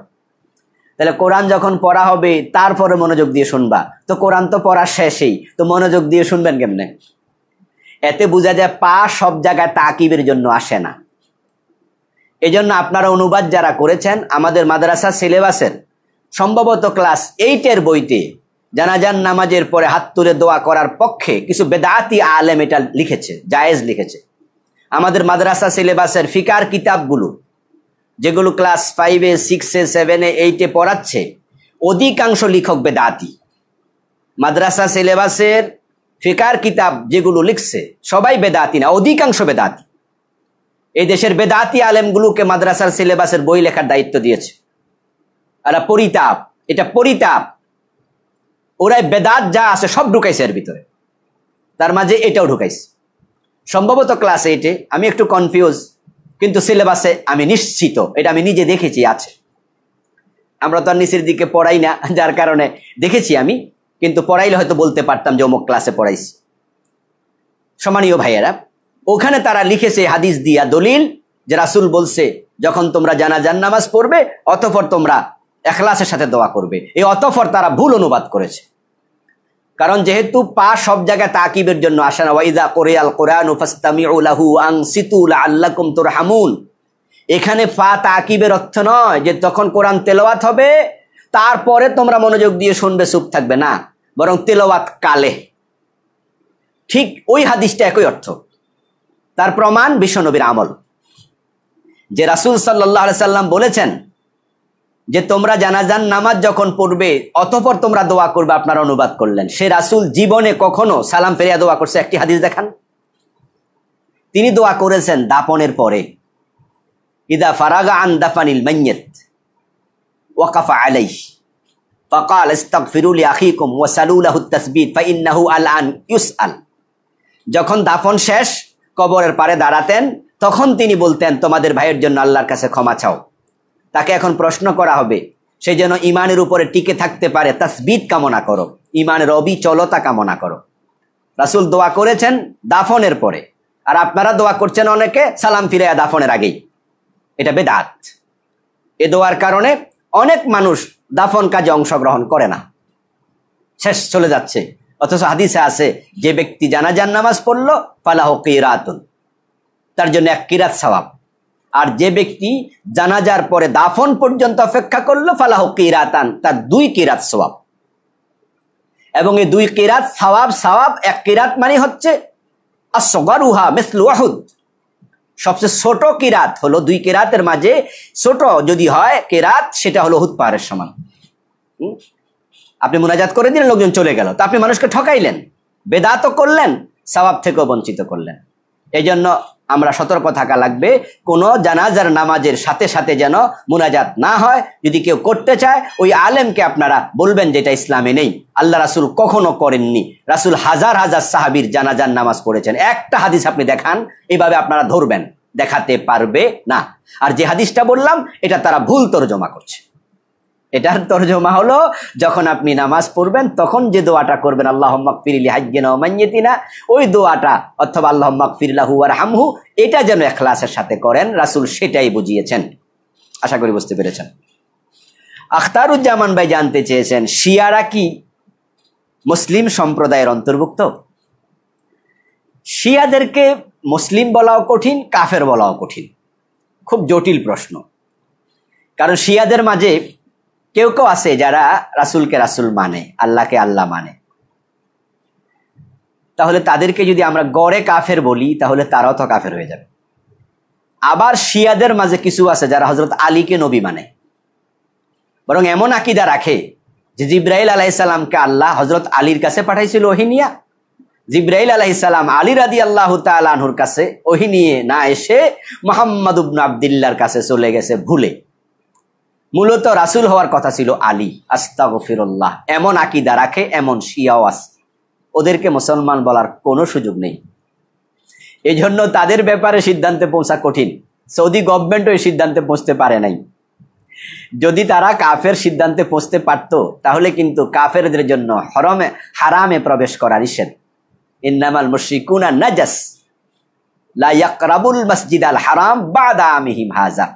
তাহলে কোরআন যখন পড়া হবে তারপরে মনোযোগ দিয়ে শুনবা তো কোরআন তো পড়ার শেষেই তো মনোযোগ দিয়ে শুনবেন কেমনে এতে বোঝা যায় পা সব জায়গায় তাকিবের জন্য আসে না এজন্য আপনারা অনুবাদ যারা করেছেন আমাদের মাদ্রাসা সিলেবাসের সম্ভবত ক্লাস এইটের বইতে জানাজান নামাজের পরে হাত তুলে দোয়া করার পক্ষে কিছু বেদাতি আলেম এটা লিখেছে জায়েজ লিখেছে আমাদের মাদ্রাসা সিলেবাসের ফিকার কিতাবগুলো যেগুলো ক্লাস ফাইভে সিক্সে সেভেনে এইটে পড়াচ্ছে অধিকাংশ লিখক বেদাতি মাদ্রাসা সিলেবাসের ফিকার কিতাব যেগুলো লিখছে সবাই বেদাতি না অধিকাংশ বেদাতি এই দেশের বেদাতি আলেমগুলোকে মাদ্রাসার সিলেবাসের বই লেখার দায়িত্ব দিয়েছে আর পরিতাপ এটা পরিতাপ ওরাই বেদাত যা আছে সব ঢুকাইছে এর ভিতরে তার মাঝে এটাও ঢুকাইছে সম্ভবত ক্লাস এইটে আমি একটু কনফিউজ কিন্তু সিলেবাসে আমি নিশ্চিত এটা আমি নিজে দেখেছি আছে আমরা তো আর নিচের দিকে পড়াই না যার কারণে দেখেছি আমি কিন্তু পড়াইলে হয়তো বলতে পারতাম যে অমুক ক্লাসে পড়াইছি সমানীয় ভাইয়েরা ওখানে তারা লিখেছে হাদিস দিয়া দলিল যে রাসুল বলছে যখন তোমরা জানাজান নামাজ পড়বে অতফর তোমরা এখলাসের সাথে দোয়া করবে এই অতফর তারা ভুল অনুবাদ করেছে কারণ যেহেতু পা সব জায়গায় তাকিবের জন্য আসে না ওয়াইদা করে আল কোরআন আল্লাকুম তোর হামুন এখানে পা তাকিবের অর্থ নয় যে তখন কোরআন তেলাওয়াত হবে তারপরে তোমরা মনোযোগ দিয়ে শুনবে চুপ থাকবে না বরং তেলাওয়াত কালে ঠিক ওই হাদিসটা একই অর্থ তার প্রমাণ বিশ্বনবীর আমল যে রাসুল সাল্লাহ সাল্লাম বলেছেন যে তোমরা জানাজান নামাজ যখন পড়বে অতপর তোমরা দোয়া করবে আপনারা অনুবাদ করলেন সে রাসুল জীবনে কখনো সালাম ফেরিয়া দোয়া করছে একটি হাদিস দেখান তিনি দোয়া করেছেন দাপনের পরে ইদা ফারাগা আন দাফানিল মাইয়েত ওয়াকাফা আলাই ফকাল ইস্তাগফিরুল ইয়াখিকুম ওয়াসালুলাহু তাসবিত ফাইন্নাহু আল আন আল যখন দাফন শেষ কবরের পারে দাঁড়াতেন তখন তিনি বলতেন তোমাদের ভাইয়ের জন্য আল্লাহর কাছে ক্ষমা চাও তাকে এখন প্রশ্ন করা হবে সে যেন ইমানের উপরে টিকে থাকতে পারে তাসবিদ কামনা করো ইমানের অবিচলতা কামনা করো রাসুল দোয়া করেছেন দাফনের পরে আর আপনারা দোয়া করছেন অনেকে সালাম ফিরে দাফনের আগেই এটা বেদাত এ দোয়ার কারণে অনেক মানুষ দাফন কাজে অংশগ্রহণ করে না শেষ চলে যাচ্ছে অথচ হাদিসে আছে যে ব্যক্তি জানাজার নামাজ পড়লো ফালাহ কিরাতুন তার জন্য এক কিরাত সওয়াব আর যে ব্যক্তি জানাজার পরে দাফন পর্যন্ত অপেক্ষা করলো ফালাহ কিরাতান তার দুই কিরাত সওয়াব এবং এই দুই কিরাত সবাব সবাব এক কিরাত মানে হচ্ছে আসগরুহা মিসলু আহুদ সবচেয়ে ছোট কিরাত হলো দুই কেরাতের মাঝে ছোট যদি হয় কেরাত সেটা হলো হুদ পাহাড়ের সমান আপনি মোনাজাত করে দিলেন লোকজন চলে গেল তা আপনি মানুষকে ঠকাইলেন বেদাত করলেন সবাব থেকেও বঞ্চিত করলেন এই জন্য আমরা সতর্ক থাকা লাগবে কোন জানাজার নামাজের সাথে সাথে যেন মুনাজাত না হয় যদি কেউ করতে চায় ওই আলেমকে আপনারা বলবেন যেটা ইসলামে নেই আল্লাহ রাসুল কখনো করেননি রাসুল হাজার হাজার সাহাবির জানাজার নামাজ পড়েছেন একটা হাদিস আপনি দেখান এইভাবে আপনারা ধরবেন দেখাতে পারবে না আর যে হাদিসটা বললাম এটা তারা ভুল জমা করছে এটার তর্জমা হলো যখন আপনি নামাজ পড়বেন তখন যে দোয়াটা করবেন আল্লাহ ফিরিলি হাজ্ঞেন ওই দোয়াটা অথবা আল্লাহ ফিরিল্লাহু আর হামহু এটা যেন এখলাসের সাথে করেন রাসুল সেটাই বুঝিয়েছেন আশা করি বুঝতে পেরেছেন আখতারুজ্জামান ভাই জানতে চেয়েছেন শিয়ারা কি মুসলিম সম্প্রদায়ের অন্তর্ভুক্ত শিয়াদেরকে মুসলিম বলাও কঠিন কাফের বলাও কঠিন খুব জটিল প্রশ্ন কারণ শিয়াদের মাঝে কেউ কেউ আছে যারা রাসুলকে রাসুল মানে আল্লাহকে আল্লাহ মানে তাহলে তাদেরকে যদি আমরা গড়ে কাফের বলি তাহলে তারাও তো কাফের হয়ে যাবে আবার শিয়াদের মাঝে কিছু আছে যারা হজরত আলীকে নবী মানে বরং এমন আকিদা রাখে যে জিব্রাহল আলাহিসাল্লামকে আল্লাহ হজরত আলীর কাছে পাঠাইছিল ওহিনিয়া জিব্রাহল আলাহিসাল্লাম আলী রাদি আল্লাহ তালাহুর কাছে ওহিনিয়ে না এসে মোহাম্মদ উবন আবদুল্লার কাছে চলে গেছে ভুলে মূলত রাসুল হওয়ার কথা ছিল আলী আস্তা গফিরুল্লাহ এমন আকিদা রাখে এমন শিয়াও আস ওদেরকে মুসলমান বলার কোনো সুযোগ নেই এই জন্য তাদের ব্যাপারে সিদ্ধান্তে পৌঁছা কঠিন সৌদি গভর্নমেন্টও এই সিদ্ধান্তে পৌঁছতে পারে নাই যদি তারা কাফের সিদ্ধান্তে পৌঁছতে পারত তাহলে কিন্তু কাফেরদের জন্য হরমে হারামে প্রবেশ করার নিষেধ ইন্নামাল মুশরিকুনা নাজাস লা মসজিদ আল হারাম বাদা আমিহিম হাজা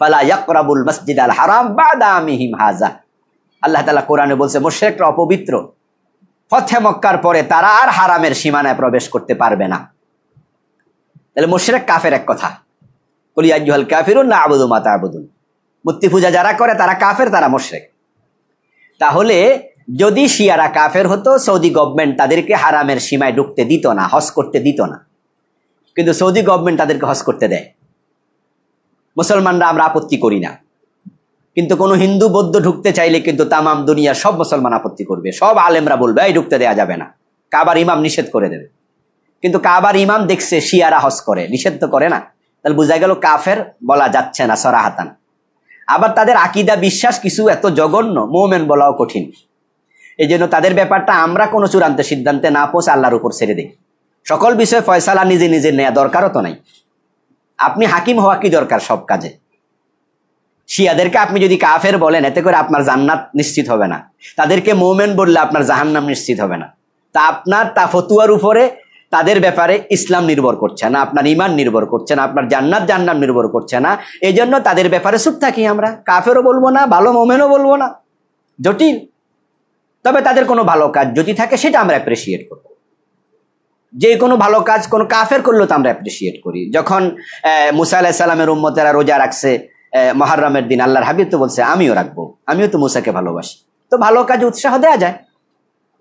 ফালা ইয়াকরাবুল মসজিদ আল হারাম বা দামিহিম হাজা আল্লাহ তালা কোরআনে বলছে মোশেকরা অপবিত্র ফথে মক্কার পরে তারা আর হারামের সীমানায় প্রবেশ করতে পারবে না তাহলে মোশেক কাফের এক কথা বলি আজুহাল কাফিরুন না আবুদু মাতা আবুদুল মূর্তি পূজা যারা করে তারা কাফের তারা মোশেক তাহলে যদি শিয়ারা কাফের হতো সৌদি গভর্নমেন্ট তাদেরকে হারামের সীমায় ঢুকতে দিত না হস করতে দিত না কিন্তু সৌদি গভর্নমেন্ট তাদেরকে হস করতে দেয় মুসলমানরা আমরা আপত্তি করি না কিন্তু কোনো হিন্দু বৌদ্ধ ঢুকতে চাইলে কিন্তু তামাম দুনিয়া সব মুসলমান আপত্তি করবে সব আলেমরা বলবে এই ঢুকতে দেওয়া যাবে না কাবার ইমাম নিষেধ করে দেবে কিন্তু কাবার ইমাম দেখছে শিয়ারা হস করে নিষেধ তো করে না তাহলে বোঝা গেল কাফের বলা যাচ্ছে না সরাহাতান আবার তাদের আকিদা বিশ্বাস কিছু এত জঘন্য মোমেন বলাও কঠিন এই জন্য তাদের ব্যাপারটা আমরা কোনো চূড়ান্ত সিদ্ধান্তে না পৌঁছে আল্লাহর উপর ছেড়ে দিই সকল বিষয়ে ফয়সালা নিজে নিজে নেয়া দরকারও তো নাই আপনি হাকিম হওয়া কি দরকার সব কাজে শিয়াদেরকে আপনি যদি কাফের বলেন এতে করে আপনার জান্নাত নিশ্চিত হবে না তাদেরকে মৌমেন বললে আপনার জাহান্নাম নিশ্চিত হবে না তা আপনার তা ফতুয়ার উপরে তাদের ব্যাপারে ইসলাম নির্ভর করছে না আপনার ইমান নির্ভর করছে না আপনার জান্নাত জান্নাম নির্ভর করছে না এই জন্য তাদের ব্যাপারে সুখ থাকি আমরা কাফেরও বলবো না ভালো মোমেনও বলবো না জটিল তবে তাদের কোনো ভালো কাজ যদি থাকে সেটা আমরা অ্যাপ্রিসিয়েট করবো যে কোনো ভালো কাজ কোনো কাফের করলেও তো আমরা অ্যাপ্রিসিয়েট করি যখন মুসা আলাহ সালামের উম্মতেরা রোজা রাখছে মহারমের দিন আল্লাহর হাবিব তো বলছে আমিও রাখবো আমিও তো মুসাকে ভালোবাসি তো ভালো কাজ উৎসাহ দেওয়া যায়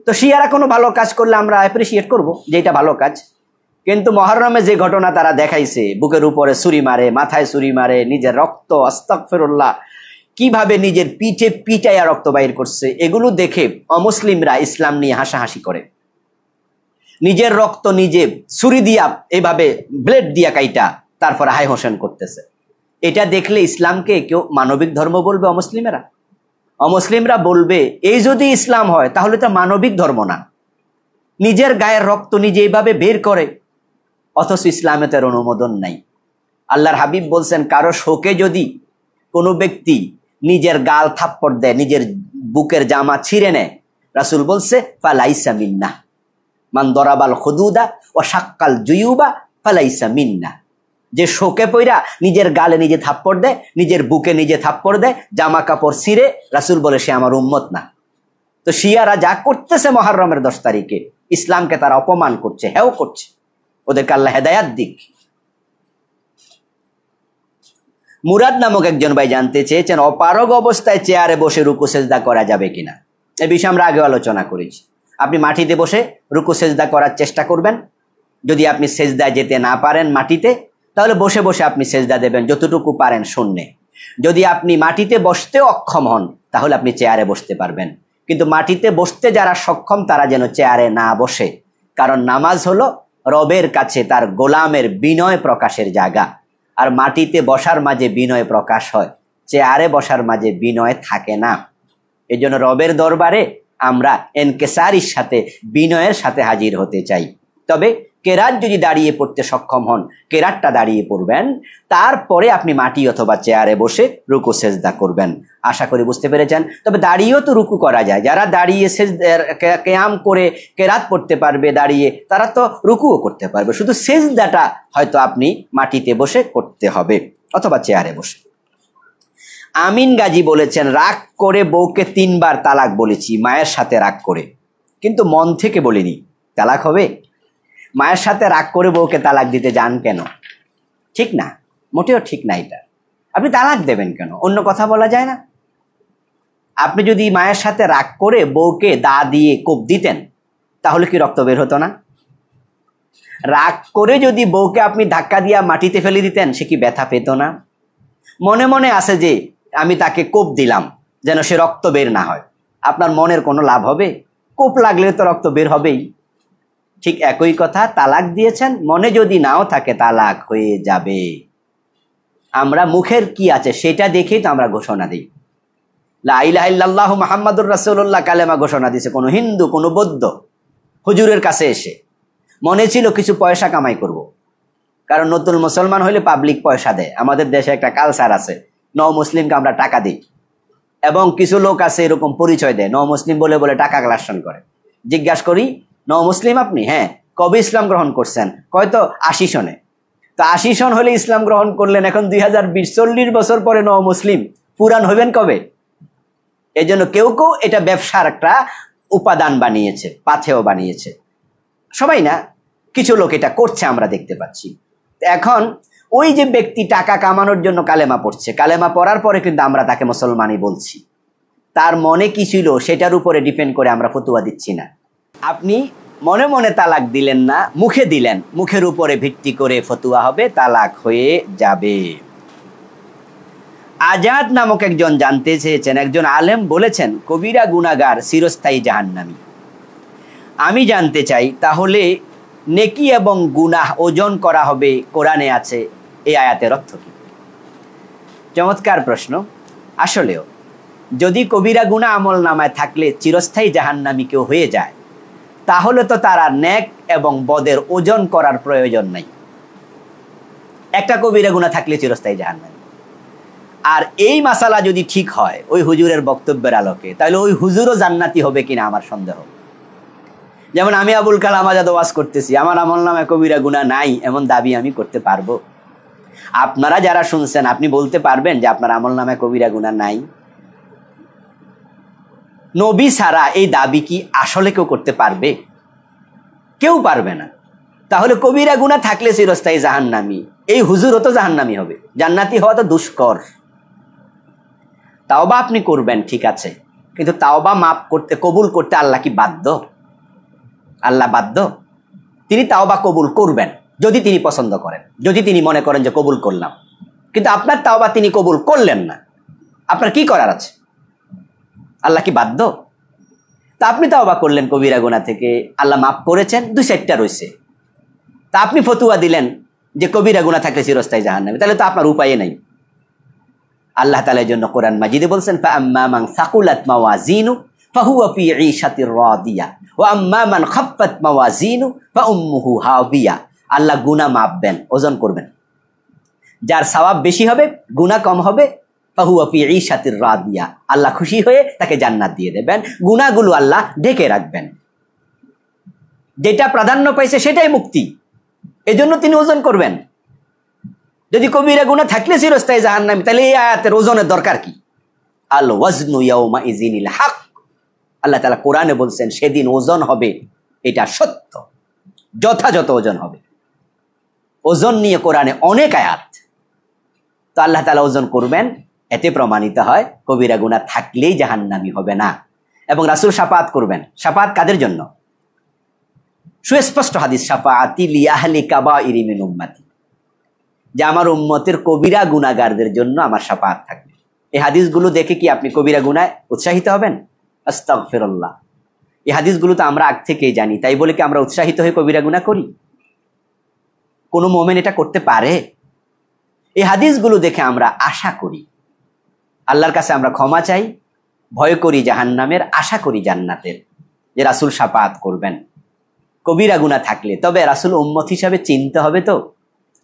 তো শিয়ারা কোনো ভালো কাজ করলে আমরা অ্যাপ্রিসিয়েট করব যে এটা ভালো কাজ কিন্তু মহরমে যে ঘটনা তারা দেখাইছে বুকের উপরে ছুরি মারে মাথায় ছুরি মারে নিজের রক্ত আস্তক ফেরুল্লাহ কিভাবে নিজের পিঠে পিটাইয়া রক্ত বাইর করছে এগুলো দেখে অমুসলিমরা ইসলাম নিয়ে হাসাহাসি করে নিজের রক্ত নিজে ছুরি দিয়া এভাবে ব্লেড দিয়া কাইটা তারপর হাই হোসেন করতেছে এটা দেখলে ইসলামকে কেউ মানবিক ধর্ম বলবে অমুসলিমেরা অমুসলিমরা বলবে এই যদি ইসলাম হয় তাহলে তো মানবিক ধর্ম না নিজের গায়ের রক্ত নিজে এইভাবে বের করে অথচ ইসলামে তার অনুমোদন নাই আল্লাহর হাবিব বলছেন কারো শোকে যদি কোনো ব্যক্তি নিজের গাল থাপ্পড় দেয় নিজের বুকের জামা ছিঁড়ে নেয় রাসুল বলছে ফালাইসা মিন্না মান দরাবাল হদুদা ও সাক্কাল জুয়ুবা ফালাইসা মিন্না যে শোকে পইরা নিজের গালে নিজে থাপ্পড় দেয় নিজের বুকে নিজে থাপ্পড় দেয় জামা কাপড় সিরে রাসুল বলে সে আমার উম্মত না তো শিয়ারা যা করতেছে মহারমের দশ তারিখে ইসলামকে তারা অপমান করছে হেও করছে ওদেরকে আল্লাহ হেদায়াত দিক মুরাদ নামক একজন ভাই জানতে চেয়েছেন অপারগ অবস্থায় চেয়ারে বসে রুকু সেজদা করা যাবে কিনা এ বিষয়ে আমরা আগে আলোচনা করেছি আপনি মাটিতে বসে রুকু সেজদা করার চেষ্টা করবেন যদি আপনি সেজদায় যেতে না পারেন মাটিতে তাহলে বসে বসে আপনি সেজদা দেবেন যতটুকু পারেন শূন্যে যদি আপনি মাটিতে বসতে অক্ষম হন তাহলে আপনি চেয়ারে বসতে পারবেন কিন্তু মাটিতে বসতে যারা সক্ষম তারা যেন চেয়ারে না বসে কারণ নামাজ হলো রবের কাছে তার গোলামের বিনয় প্রকাশের জায়গা আর মাটিতে বসার মাঝে বিনয় প্রকাশ হয় চেয়ারে বসার মাঝে বিনয় থাকে না এজন্য রবের দরবারে আমরা এনকেসারির সাথে বিনয়ের সাথে হাজির হতে চাই তবে কেরাত যদি দাঁড়িয়ে পড়তে সক্ষম হন কেরাতটা দাঁড়িয়ে পড়বেন তারপরে আপনি মাটি অথবা চেয়ারে বসে রুকু সেজদা করবেন আশা করি বুঝতে পেরেছেন তবে দাঁড়িয়েও তো রুকু করা যায় যারা দাঁড়িয়ে সেজ ক্যাম করে কেরাত পড়তে পারবে দাঁড়িয়ে তারা তো রুকুও করতে পারবে শুধু সেজদাটা হয়তো আপনি মাটিতে বসে করতে হবে অথবা চেয়ারে বসে আমিন গাজী বলেছেন রাগ করে বউকে তিনবার তালাক বলেছি মায়ের সাথে রাগ করে কিন্তু মন থেকে বলিনি তালাক হবে মায়ের সাথে রাগ করে বউকে তালাক দিতে যান কেন ঠিক না মোটেও ঠিক না এটা আপনি তালাক দেবেন কেন অন্য কথা বলা যায় না আপনি যদি মায়ের সাথে রাগ করে বউকে দা দিয়ে কোপ দিতেন তাহলে কি রক্ত বের হতো না রাগ করে যদি বউকে আপনি ধাক্কা দিয়া মাটিতে ফেলে দিতেন সে কি ব্যথা পেত না মনে মনে আছে যে আমি তাকে কোপ দিলাম যেন সে রক্ত বের না হয় আপনার মনের কোনো লাভ হবে কোপ লাগলে তো রক্ত বের হবেই ঠিক একই কথা তালাক দিয়েছেন মনে যদি নাও থাকে তালাক হয়ে যাবে আমরা মুখের কি আছে সেটা দেখেই তো আমরা ঘোষণা দিই লাহ মাহমুর রাসুল্লাহ কালেমা ঘোষণা দিয়েছে কোনো হিন্দু কোনো বৌদ্ধ হুজুরের কাছে এসে মনে ছিল কিছু পয়সা কামাই করব। কারণ নতুন মুসলমান হলে পাবলিক পয়সা দেয় আমাদের দেশে একটা কালচার আছে ন মুসলিমকে আমরা টাকা দিই এবং কিছু লোক আছে এরকম পরিচয় দেয় ন মুসলিম বলে বলে টাকা কালেকশন করে জিজ্ঞাসা করি ন মুসলিম আপনি হ্যাঁ কবে ইসলাম গ্রহণ করছেন হয়তো আশি সনে তো আশি সন হলে ইসলাম গ্রহণ করলেন এখন দুই হাজার বিশ চল্লিশ বছর পরে ন মুসলিম পুরান হবেন কবে এই জন্য কেউ কেউ এটা ব্যবসার একটা উপাদান বানিয়েছে পাথেও বানিয়েছে সবাই না কিছু লোক এটা করছে আমরা দেখতে পাচ্ছি এখন ওই যে ব্যক্তি টাকা কামানোর জন্য কালেমা পড়ছে কালেমা পড়ার পরে কিন্তু আমরা তাকে মুসলমানই বলছি তার মনে কি ছিল সেটার উপরে ডিপেন্ড করে আমরা ফতুয়া দিচ্ছি না আপনি মনে মনে তালাক দিলেন না মুখে দিলেন মুখের উপরে ভিত্তি করে ফতুয়া হবে তালাক হয়ে যাবে আজাদ নামক একজন জানতে চেয়েছেন একজন আলেম বলেছেন কবিরা গুণাগার চিরস্থায়ী জাহান্নামি আমি জানতে চাই তাহলে নেকি এবং গুনাহ ওজন করা হবে কোরআনে আছে এই আয়াতের অর্থ কি চমৎকার প্রশ্ন আসলেও যদি কবিরা গুণা আমল নামায় থাকলে চিরস্থায়ী জাহান্নামি কেউ হয়ে যায় তাহলে তো তারা ন্যাক এবং বদের ওজন করার প্রয়োজন নাই একটা কবিরা গুণা থাকলে চিরস্থায়ী জাহান্নামি আর এই মাসালা যদি ঠিক হয় ওই হুজুরের বক্তব্যের আলোকে তাহলে ওই হুজুরও জান্নাতি হবে কিনা আমার সন্দেহ যেমন আমি আবুল কালাম আজাদ ওয়াজ করতেছি আমার আমল নামায় কবিরা গুণা নাই এমন দাবি আমি করতে পারবো আপনারা যারা শুনছেন আপনি বলতে পারবেন যে আপনার আমল নামে কবিরা গুণা নাই নবী ছাড়া এই দাবি কি আসলে কেউ করতে পারবে কেউ পারবে না তাহলে কবিরা গুণা থাকলে চিরস্থায়ী জাহান্নামি এই হুজুরও তো জাহান্নামি হবে জান্নাতি হওয়া তো দুষ্কর তাওবা আপনি করবেন ঠিক আছে কিন্তু তাওবা মাপ করতে কবুল করতে আল্লাহ কি বাধ্য আল্লাহ বাধ্য তিনি তাওবা কবুল করবেন যদি তিনি পছন্দ করেন যদি তিনি মনে করেন যে কবুল করলাম কিন্তু আপনার তাও বা তিনি কবুল করলেন না আপনার কি করার আছে আল্লাহ কি বাধ্য তা আপনি তাও বা করলেন কবিরা গোনা থেকে আল্লাহ মাফ করেছেন দু চারটা রয়েছে তা আপনি ফতুয়া দিলেন যে কবিরা গুণা থাকলে চিরস্থায় জাহান নামে তাহলে তো আপনার উপায়ে নাই আল্লাহ তালের জন্য কোরআন মাজিদে বলছেন ফাহুয়া ফি ওয়া আম্মা মান খাফফাত মাওয়াজিনু বা উম্মুহু হাবিয়া আল্লাহ গুণা মাপবেন ওজন করবেন যার স্বভাব বেশি হবে গুণা কম হবে পাহুয়াফি ঈশাতির রাদিয়া আল্লাহ খুশি হয়ে তাকে জান্নাত দিয়ে দেবেন গুণাগুলো আল্লাহ ঢেকে রাখবেন যেটা প্রাধান্য পাইছে সেটাই মুক্তি এজন্য তিনি ওজন করবেন যদি কবিরা গুণা থাকলে চিরস্থায়ী জাহান নামি তাহলে এই আয়াতের ওজনের দরকার কি আল ওয়াজনু ইয়াউমা ইজিনিল হক আল্লাহ তালা কোরআনে বলছেন সেদিন ওজন হবে এটা সত্য যথাযথ ওজন হবে ওজন নিয়ে কোরআনে অনেক আয়াত তো আল্লাহ তালা ওজন করবেন এতে প্রমাণিত হয় কবিরা গুণা থাকলেই জাহান্নামি হবে না এবং রাসুল সাপাত করবেন সাপাত কাদের জন্য সুস্পষ্ট হাদিস সাফাআতি লিয়াহলি কাবা ইরিমিন উম্মাতি যে আমার উম্মতের কবিরা গুণাগারদের জন্য আমার সাপাত থাকবে এই হাদিসগুলো দেখে কি আপনি কবিরা গুনায় উৎসাহিত হবেন আস্তাক ফেরল্লাহ এই হাদিসগুলো তো আমরা আগ থেকেই জানি তাই বলে কি আমরা উৎসাহিত হয়ে কবিরা গুণা করি কোনো মোমেন এটা করতে পারে এই হাদিসগুলো দেখে আমরা আশা করি আল্লাহর কাছে আমরা ক্ষমা চাই ভয় করি জাহান্নামের আশা করি জান্নাতের যে রাসুল সাপাত করবেন কবিরা গুণা থাকলে তবে রাসুল উম্মত হিসাবে চিনতে হবে তো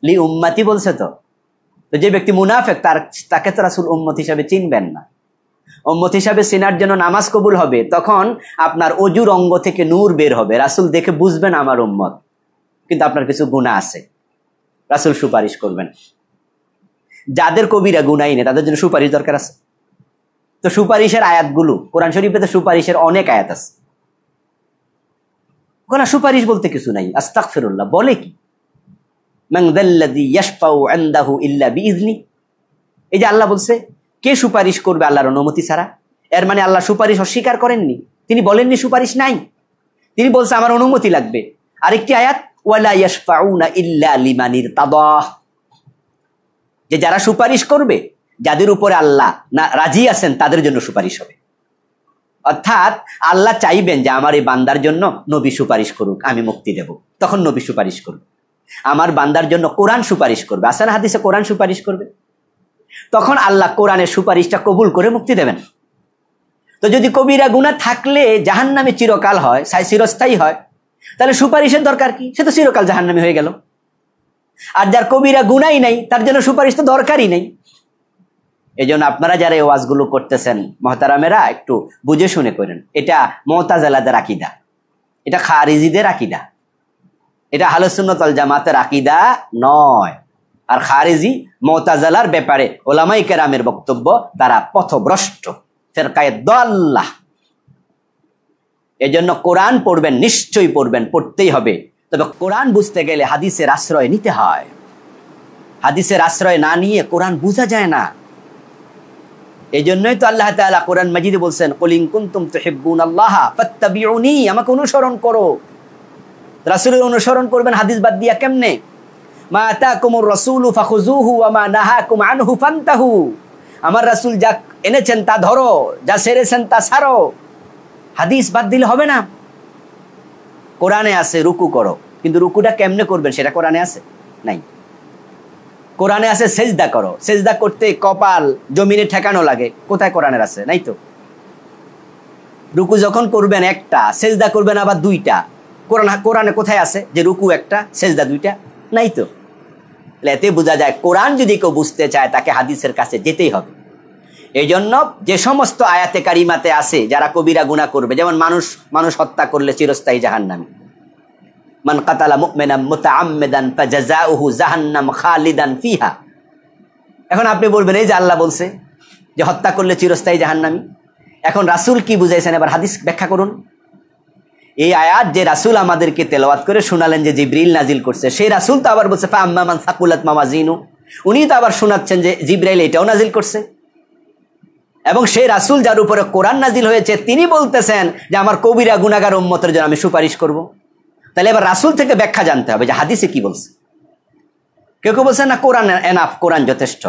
লি উম্মাতি বলছে তো তো যে ব্যক্তি মুনাফেক তার তাকে তো রাসুল উম্মত হিসাবে চিনবেন না উম্মত হিসাবে চিনার জন্য নামাজ কবুল হবে তখন আপনার অজুর অঙ্গ থেকে নূর বের হবে রাসুল দেখে বুঝবেন আমার উম্মত কিন্তু আপনার কিছু গুণা আছে রাসুল সুপারিশ করবেন যাদের কবিরা গুনাই নেই তাদের জন্য সুপারিশ দরকার আছে তো সুপারিশের আয়াতগুলো কোরআন শরীফে তো সুপারিশের অনেক আয়াত আছে কোন সুপারিশ বলতে কিছু নাই আস্তাক ফেরুল্লাহ বলে কি এই যে আল্লাহ বলছে কে সুপারিশ করবে আল্লাহর অনুমতি ছাড়া এর মানে আল্লাহ সুপারিশ অস্বীকার করেননি তিনি বলেননি সুপারিশ নাই তিনি বলছে আমার অনুমতি লাগবে আরেকটি আয়াত ইল্লা লিমানির যে যারা সুপারিশ করবে যাদের উপরে আল্লাহ না রাজি আছেন তাদের জন্য সুপারিশ হবে অর্থাৎ আল্লাহ চাইবেন যে আমার এই বান্দার জন্য নবী সুপারিশ করুক আমি মুক্তি দেব তখন নবী সুপারিশ করুক আমার বান্দার জন্য কোরআন সুপারিশ করবে আসান হাদিসে কোরআন সুপারিশ করবে তখন আল্লাহ কোরআনের সুপারিশটা কবুল করে মুক্তি দেবেন তো যদি কবিরা গুণা থাকলে জাহান নামে চিরকাল হয় সাই চিরস্থায়ী হয় তাহলে সুপারিশের দরকার কি সে তো চিরকাল জাহান্নামি হয়ে গেল আর যার কবিরা গুণাই নাই তার জন্য সুপারিশ তো দরকারই নেই এই জন্য আপনারা যারা এই ওয়াজগুলো করতেছেন মহতারামেরা একটু বুঝে শুনে করেন এটা মোহতাজালাদের আকিদা এটা খারিজিদের আকিদা এটা হালসুন্নতল জামাতের আকিদা নয় আর খারিজি মহতাজালার ব্যাপারে ওলামাই বক্তব্য তারা পথভ্রষ্ট ফেরকায় দল্লাহ এজন্য কোরআন পড়বেন নিশ্চয়ই পড়বেন পড়তেই হবে তবে কোরআন বুঝতে গেলে হাদিসের আশ্রয় নিতে হয় হাদিসের আশ্রয় না নিয়ে কোরআন বোঝা যায় না এই জন্যই তো আল্লাহ তালা কোরআন মাজিদে বলছেন কলিং কুন্তুম তো হেব্বুন আল্লাহ আমাকে অনুসরণ করো রাসুলের অনুসরণ করবেন হাদিস বাদ দিয়া কেমনে মা তা কুমুর রসুল নাহা আমার রাসুল যা এনেছেন তা ধরো যা সেরেছেন তা সারো হাদিস বাদ দিলে হবে না কোরআনে আছে রুকু করো কিন্তু রুকুটা কেমনে করবেন সেটা কোরআনে আছে নাই কোরআনে আছে সেজদা করো সেজদা করতে কপাল জমিনে ঠেকানো লাগে কোথায় কোরআনের আছে নাই তো রুকু যখন করবেন একটা সেজদা করবেন আবার দুইটা কোরআন কোরআনে কোথায় আছে যে রুকু একটা সেজদা দুইটা নাই তো এতে বোঝা যায় কোরআন যদি কেউ বুঝতে চায় তাকে হাদিসের কাছে যেতেই হবে এই জন্য যে সমস্ত আয়াতে কারিমাতে আছে যারা কবিরা গুণা করবে যেমন মানুষ মানুষ হত্যা করলে চিরস্থায়ী জাহান্নামী মান কাতালা মুকমেনাম মুতাআম্মিদান ফাজাজাউহু জাহান্নাম খালিদান ফিহা এখন আপনি বলবেন এই যে আল্লাহ বলছে যে হত্যা করলে চিরস্থায়ী জাহান্নামি এখন রাসুল কি বুঝাইছেন এবার হাদিস ব্যাখ্যা করুন এই আয়াত যে রাসুল আমাদেরকে তেলাওয়াত করে শোনালেন যে জিব্রিল নাজিল করছে সেই রাসুল তো আবার বলছে ফা আম্মা মান সাকুলাত মামা জিনু উনি তো আবার শোনাচ্ছেন যে জিব্রাইল এটাও নাজিল করছে এবং সেই রাসুল যার উপরে কোরআন নাজিল হয়েছে তিনি বলতেছেন যে আমার কবিরা গুণাগার উম্মতের জন্য আমি সুপারিশ করব। তাহলে এবার রাসুল থেকে ব্যাখ্যা জানতে হবে যে হাদিসে কি বলছে কেউ কেউ বলছে না কোরআন এনাফ কোরআন যথেষ্ট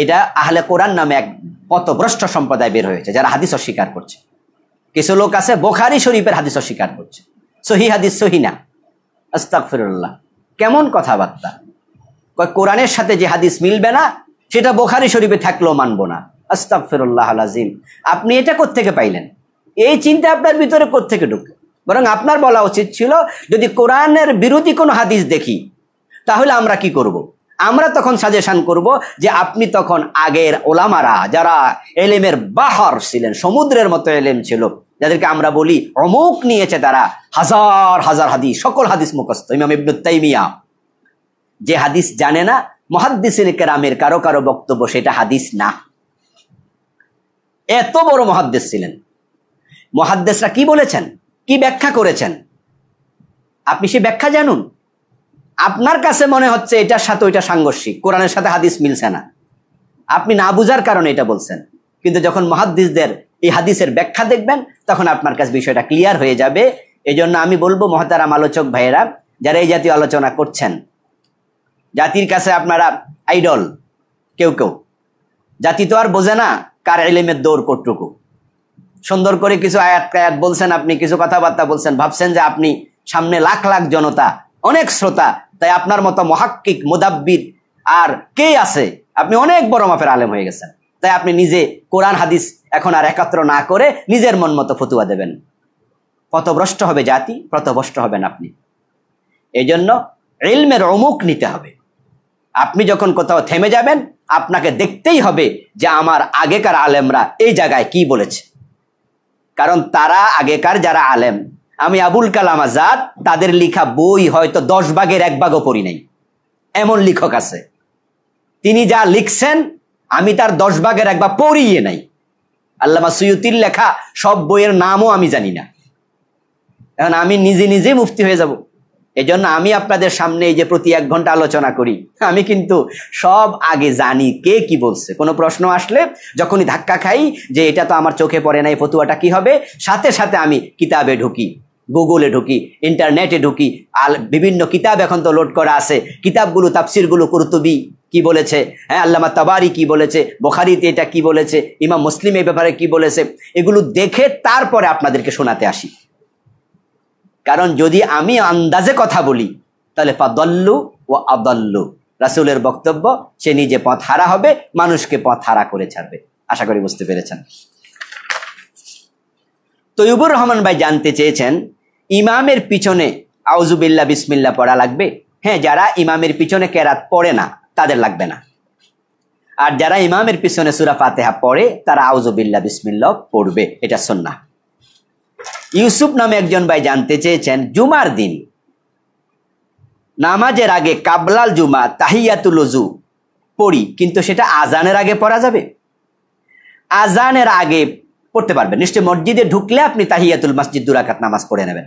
এটা আহলে কোরআন নামে এক পথভ্রষ্ট সম্প্রদায় বের হয়েছে যারা হাদিস অস্বীকার করছে কিছু লোক আছে বোখারি শরীফের হাদিস অস্বীকার করছে সহি হাদিস সহিনা আস্তাকফিরুল্লাহ কেমন কথাবার্তা কোরআনের সাথে যে হাদিস মিলবে না সেটা বোখারি শরীফে থাকলেও মানবো না আস্তাক ফেরুল্লাহ আজিম আপনি এটা কোত্থেকে পাইলেন এই চিন্তা আপনার ভিতরে কোত্থেকে ঢুকে বরং আপনার বলা উচিত ছিল যদি কোরআনের বিরোধী কোনো হাদিস দেখি তাহলে আমরা কি করব। আমরা তখন সাজেশন করব যে আপনি তখন আগের ওলামারা যারা এলেমের বাহর ছিলেন সমুদ্রের মতো এলেম ছিল যাদেরকে আমরা বলি অমুক নিয়েছে তারা হাজার হাজার হাদিস সকল হাদিস মুখস্ত ইমাম ইবনুত্তাইমিয়া যে হাদিস জানে না মহাদ্দিসিন কেরামের কারো কারো বক্তব্য সেটা হাদিস না এত বড় মহাদ্দেশ ছিলেন মহাদ্দেশরা কি বলেছেন কি ব্যাখ্যা করেছেন আপনি সে ব্যাখ্যা জানুন আপনার কাছে মনে হচ্ছে এটার সাথে ওইটা সাংঘর্ষিক কোরআনের সাথে হাদিস মিলছে না আপনি না বুঝার কারণে এটা বলছেন কিন্তু যখন মহাদ্দেশদের এই হাদিসের ব্যাখ্যা দেখবেন তখন আপনার কাছে বিষয়টা ক্লিয়ার হয়ে যাবে এজন্য আমি বলবো মহাতারাম আলোচক ভাইয়েরা যারা এই জাতীয় আলোচনা করছেন জাতির কাছে আপনারা আইডল কেউ কেউ জাতি তো আর বোঝে না কার এলিমের দৌড় কতটুকু সুন্দর করে কিছু আয়াত কায়াত বলছেন আপনি কিছু কথাবার্তা বলছেন ভাবছেন যে আপনি সামনে লাখ লাখ জনতা অনেক শ্রোতা তাই আপনার মতো মহাক্কিক মোদাব্বির আর কে আছে আপনি অনেক বড় মাপের আলেম হয়ে গেছেন তাই আপনি নিজে কোরআন হাদিস এখন আর একাত্র না করে নিজের মন মতো ফতুয়া দেবেন পথভ্রষ্ট হবে জাতি পথভ্রষ্ট হবেন আপনি এই জন্য এলমের অমুক নিতে হবে আপনি যখন কোথাও থেমে যাবেন আপনাকে দেখতেই হবে যে আমার আগেকার আলেমরা এই জায়গায় কি বলেছে কারণ তারা আগেকার যারা আলেম আমি আবুল কালাম আজাদ তাদের লিখা বই হয়তো দশ ভাগের এক ভাগও পড়ি নাই এমন লেখক আছে তিনি যা লিখছেন আমি তার দশ ভাগের এক ভাগ পড়িয়ে নাই আল্লামা সৈয়তির লেখা সব বইয়ের নামও আমি জানি না কারণ আমি নিজে নিজে মুফতি হয়ে যাব এজন্য আমি আপনাদের সামনে এই যে প্রতি এক ঘন্টা আলোচনা করি আমি কিন্তু সব আগে জানি কে কি বলছে কোনো প্রশ্ন আসলে যখনই ধাক্কা খাই যে এটা তো আমার চোখে পড়ে না এই ফতুয়াটা কি হবে সাথে সাথে আমি কিতাবে ঢুকি গুগলে ঢুকি ইন্টারনেটে ঢুকি আল বিভিন্ন কিতাব এখন তো লোড করা আছে কিতাবগুলো তাফসিরগুলো কুরতুবি কি বলেছে হ্যাঁ আল্লামা তাবারি কি বলেছে বোখারিতে এটা কি বলেছে ইমাম মুসলিম এই ব্যাপারে কি বলেছে এগুলো দেখে তারপরে আপনাদেরকে শোনাতে আসি কারণ যদি আমি আন্দাজে কথা বলি তাহলে ফাদল্লু ও আদল্লু রাসুলের বক্তব্য সে নিজে পথ হারা হবে মানুষকে পথ হারা করে ছাড়বে আশা করি বুঝতে পেরেছেন তৈবুর রহমান ভাই জানতে চেয়েছেন ইমামের পিছনে আউজুবিল্লা বিসমিল্লা পড়া লাগবে হ্যাঁ যারা ইমামের পিছনে কেরাত পড়ে না তাদের লাগবে না আর যারা ইমামের পিছনে সুরা ফাতেহা পড়ে তারা আউজুবিল্লা বিসমিল্লা পড়বে এটা না ইউসুফ নামে একজন ভাই জানতে চেয়েছেন জুমার দিন নামাজের আগে কাবলাল জুমা তাহিয়াতুল জু পড়ি কিন্তু সেটা আজানের আগে পড়া যাবে আজানের আগে পড়তে পারবেন নিশ্চয় মসজিদে ঢুকলে আপনি তাহিয়াতুল মসজিদ দুরাকাত নামাজ পড়ে নেবেন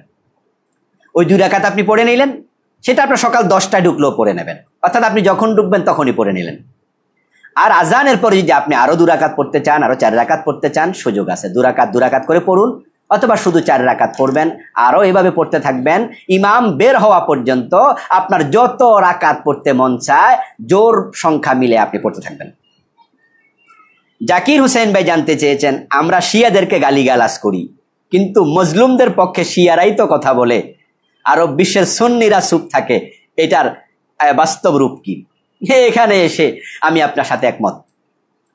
ওই দুরাকাত আপনি পড়ে নিলেন সেটা আপনার সকাল দশটায় ঢুকলেও পড়ে নেবেন অর্থাৎ আপনি যখন ঢুকবেন তখনই পড়ে নিলেন আর আজানের পরে যদি আপনি আরও দুরাকাত পড়তে চান আরও চার রাকাত পড়তে চান সুযোগ আছে দুরাকাত দুরাকাত করে পড়ুন অথবা শুধু চার রাকাত পড়বেন আরও এভাবে পড়তে থাকবেন ইমাম বের হওয়া পর্যন্ত আপনার যত রাকাত পড়তে মন চায় জোর সংখ্যা মিলে আপনি পড়তে থাকবেন জাকির হুসেন ভাই জানতে চেয়েছেন আমরা শিয়াদেরকে গালিগালাজ করি কিন্তু মজলুমদের পক্ষে শিয়ারাই তো কথা বলে আরব বিশ্বের সন্নিরা সুখ থাকে এটার বাস্তব রূপ কি এখানে এসে আমি আপনার সাথে একমত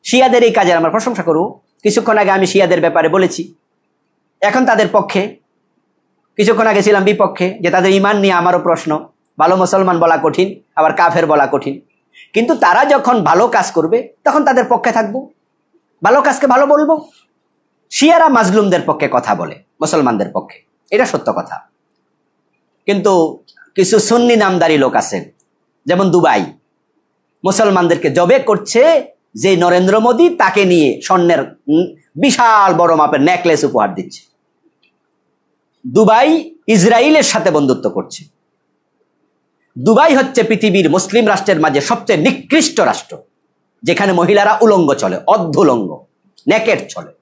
শিয়াদের এই কাজের আমার প্রশংসা করু কিছুক্ষণ আগে আমি শিয়াদের ব্যাপারে বলেছি এখন তাদের পক্ষে কিছুক্ষণ আগে ছিলাম বিপক্ষে যে তাদের ইমান নিয়ে আমারও প্রশ্ন ভালো মুসলমান বলা কঠিন আবার কাফের বলা কঠিন কিন্তু তারা যখন ভালো কাজ করবে তখন তাদের পক্ষে থাকব ভালো কাজকে ভালো বলবো শিয়ারা মাজলুমদের পক্ষে কথা বলে মুসলমানদের পক্ষে এটা সত্য কথা কিন্তু কিছু সুন্নি নামদারি লোক আছেন যেমন দুবাই মুসলমানদেরকে জবে করছে যে নরেন্দ্র মোদী তাকে নিয়ে স্বর্ণের বিশাল বড় মাপের নেকলেস উপহার দিচ্ছে দুবাই ইসরায়েলের সাথে বন্ধুত্ব করছে দুবাই হচ্ছে পৃথিবীর মুসলিম রাষ্ট্রের মাঝে সবচেয়ে নিকৃষ্ট রাষ্ট্র যেখানে মহিলারা উলঙ্গ চলে অর্ধলঙ্গ নেকেট চলে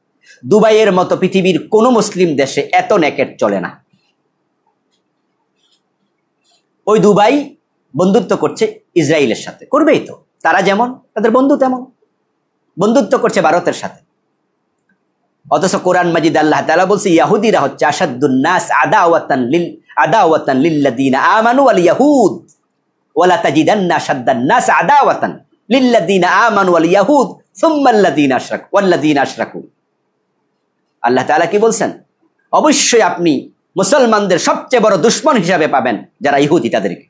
দুবাইয়ের মতো পৃথিবীর কোনো মুসলিম দেশে এত নেকেট চলে না ওই দুবাই বন্ধুত্ব করছে ইসরায়েলের সাথে করবেই তো তারা যেমন তাদের বন্ধু তেমন বন্ধুত্ব করছে ভারতের সাথে অথচ কোরআন মাজিদ আল্লাহ তালা বলছে ইয়াহুদিরা হচ্ছে আসাদুন্নাস আদা ওয়াতান লিল আদা ওয়াতান লিল্লাদিন আমানু আল ইয়াহুদ ওয়ালা তাজিদান্না আসাদ্দান্নাস আদা ওয়াতান লিল্লাদিন আমানু আল ইয়াহুদ সুম্মাল্লাদিন আশরাক ওয়াল্লাদিন আশরাকু আল্লাহ তালা কি বলছেন অবশ্যই আপনি মুসলমানদের সবচেয়ে বড় দুশ্মন হিসাবে পাবেন যারা ইহুদি তাদেরকে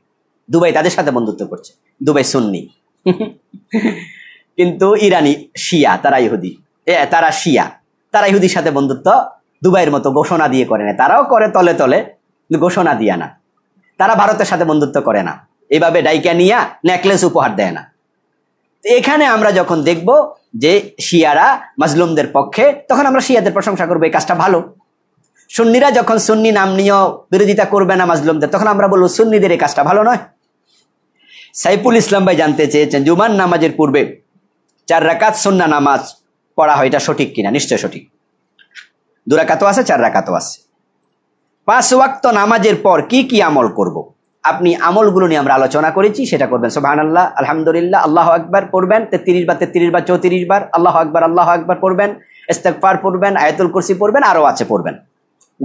দুবাই তাদের সাথে বন্ধুত্ব করছে দুবাই সুন্নি কিন্তু ইরানি শিয়া তারা ইহুদি তারা শিয়া তারা ইহুদির সাথে বন্ধুত্ব দুবাইয়ের মতো ঘোষণা দিয়ে করে না তারাও করে তলে তলে ঘোষণা দিয়ে না তারা ভারতের সাথে বন্ধুত্ব করে না এভাবে ডাইকা নিয়া নেকলেস উপহার দেয় না এখানে আমরা যখন দেখব যে শিয়ারা মাজলুমদের পক্ষে তখন আমরা শিয়াদের প্রশংসা করবো এই কাজটা ভালো সুন্নিরা যখন সুন্নি নাম নিয়েও বিরোধিতা করবে না মাজলুমদের তখন আমরা বলবো সুন্নিদের এই কাজটা ভালো নয় সাইফুল ইসলাম ভাই জানতে চেয়েছেন জুমান নামাজের পূর্বে চার রাকাত সন্না নামাজ পড়া হয় এটা সঠিক কিনা নিশ্চয় সঠিক দুরাকাতও আছে চার রাকাতও আছে পাঁচ ওয়াক্ত নামাজের পর কি কি আমল করব। আপনি আমলগুলো নিয়ে আমরা আলোচনা করেছি সেটা করবেন সোহান আল্লাহ আলহামদুলিল্লাহ আল্লাহ আকবর পড়বেন তেত্রিশ বার তেত্রিশ বার চৌত্রিশ বার আল্লাহ আকবর আল্লাহ আকবর পড়বেন ইস্তেকফার পড়বেন আয়তুল কুরসি পড়বেন আরও আছে পড়বেন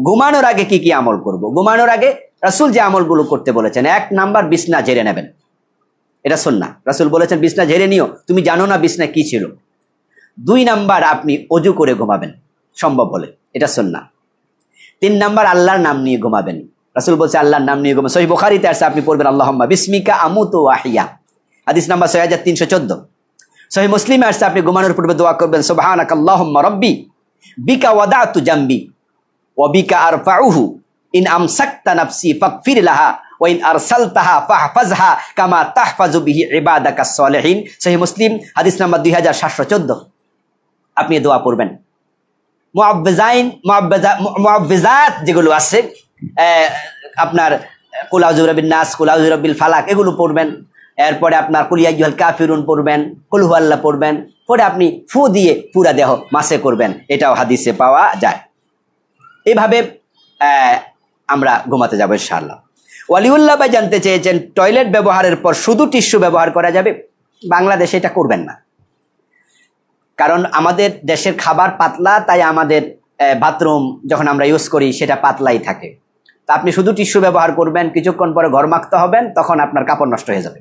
ঘুমানোর আগে কি কি আমল করব। ঘুমানোর আগে রাসুল যে আমলগুলো করতে বলেছেন এক নাম্বার বিছনা ঝেড়ে নেবেন এটা শোন না রাসুল বলেছেন বিছনা ঝেড়ে নিও তুমি জানো না বিছনা কি ছিল দুই নাম্বার আপনি অজু করে ঘুমাবেন সম্ভব বলে এটা সন্না তিন নাম্বার আল্লাহর নাম নিয়ে ঘুমাবেন রাসুল বলছে আল্লাহর নাম নিয়ে ঘুমাবেন সহি বোখারিতে আসছে আপনি পড়বেন আল্লাহম্মা বিস্মিকা আমুত আহিয়া আদিস নাম্বার ছয় হাজার তিনশো চোদ্দ সহি মুসলিমে আসছে আপনি ঘুমানোর পূর্বে দোয়া করবেন সোবাহানাক আল্লাহম্মা রব্বি বিকা ওয়াদা তু জাম্বি ওবিকা আর ফাউহু ইন আম সাক্তা নাফসি ফাকফির লাহা ওয়াইন ফাহ ফাহফাজহা কামা তাহফাজু বিহি ইবাদাকা সলেহীন সহি মুসলিম হাদিস নাম্বার দুই হাজার সাতশো চোদ্দ আপনি দোয়া পড়বেন মোয়াব্বেজাইন যেগুলো আছে আপনার কুলাউজুরবিন নাস কুলাউজুরবিল ফালাক এগুলো পড়বেন এরপরে আপনার কুলিয়াজুয়াল কাফিরুন পড়বেন কুলহুয়াল্লা পড়বেন পরে আপনি ফু দিয়ে পুরা দেহ মাসে করবেন এটাও হাদিসে পাওয়া যায় এভাবে আমরা ঘুমাতে যাবো ইনশাআল্লাহ ওয়ালিউল্লাহ ভাই জানতে চেয়েছেন টয়লেট ব্যবহারের পর শুধু টিস্যু ব্যবহার করা যাবে বাংলাদেশে এটা করবেন না কারণ আমাদের দেশের খাবার পাতলা তাই আমাদের বাথরুম যখন আমরা ইউজ করি সেটা পাতলাই থাকে তো আপনি শুধু টিস্যু ব্যবহার করবেন কিছুক্ষণ পরে ঘর মাখতে হবেন তখন আপনার কাপড় নষ্ট হয়ে যাবে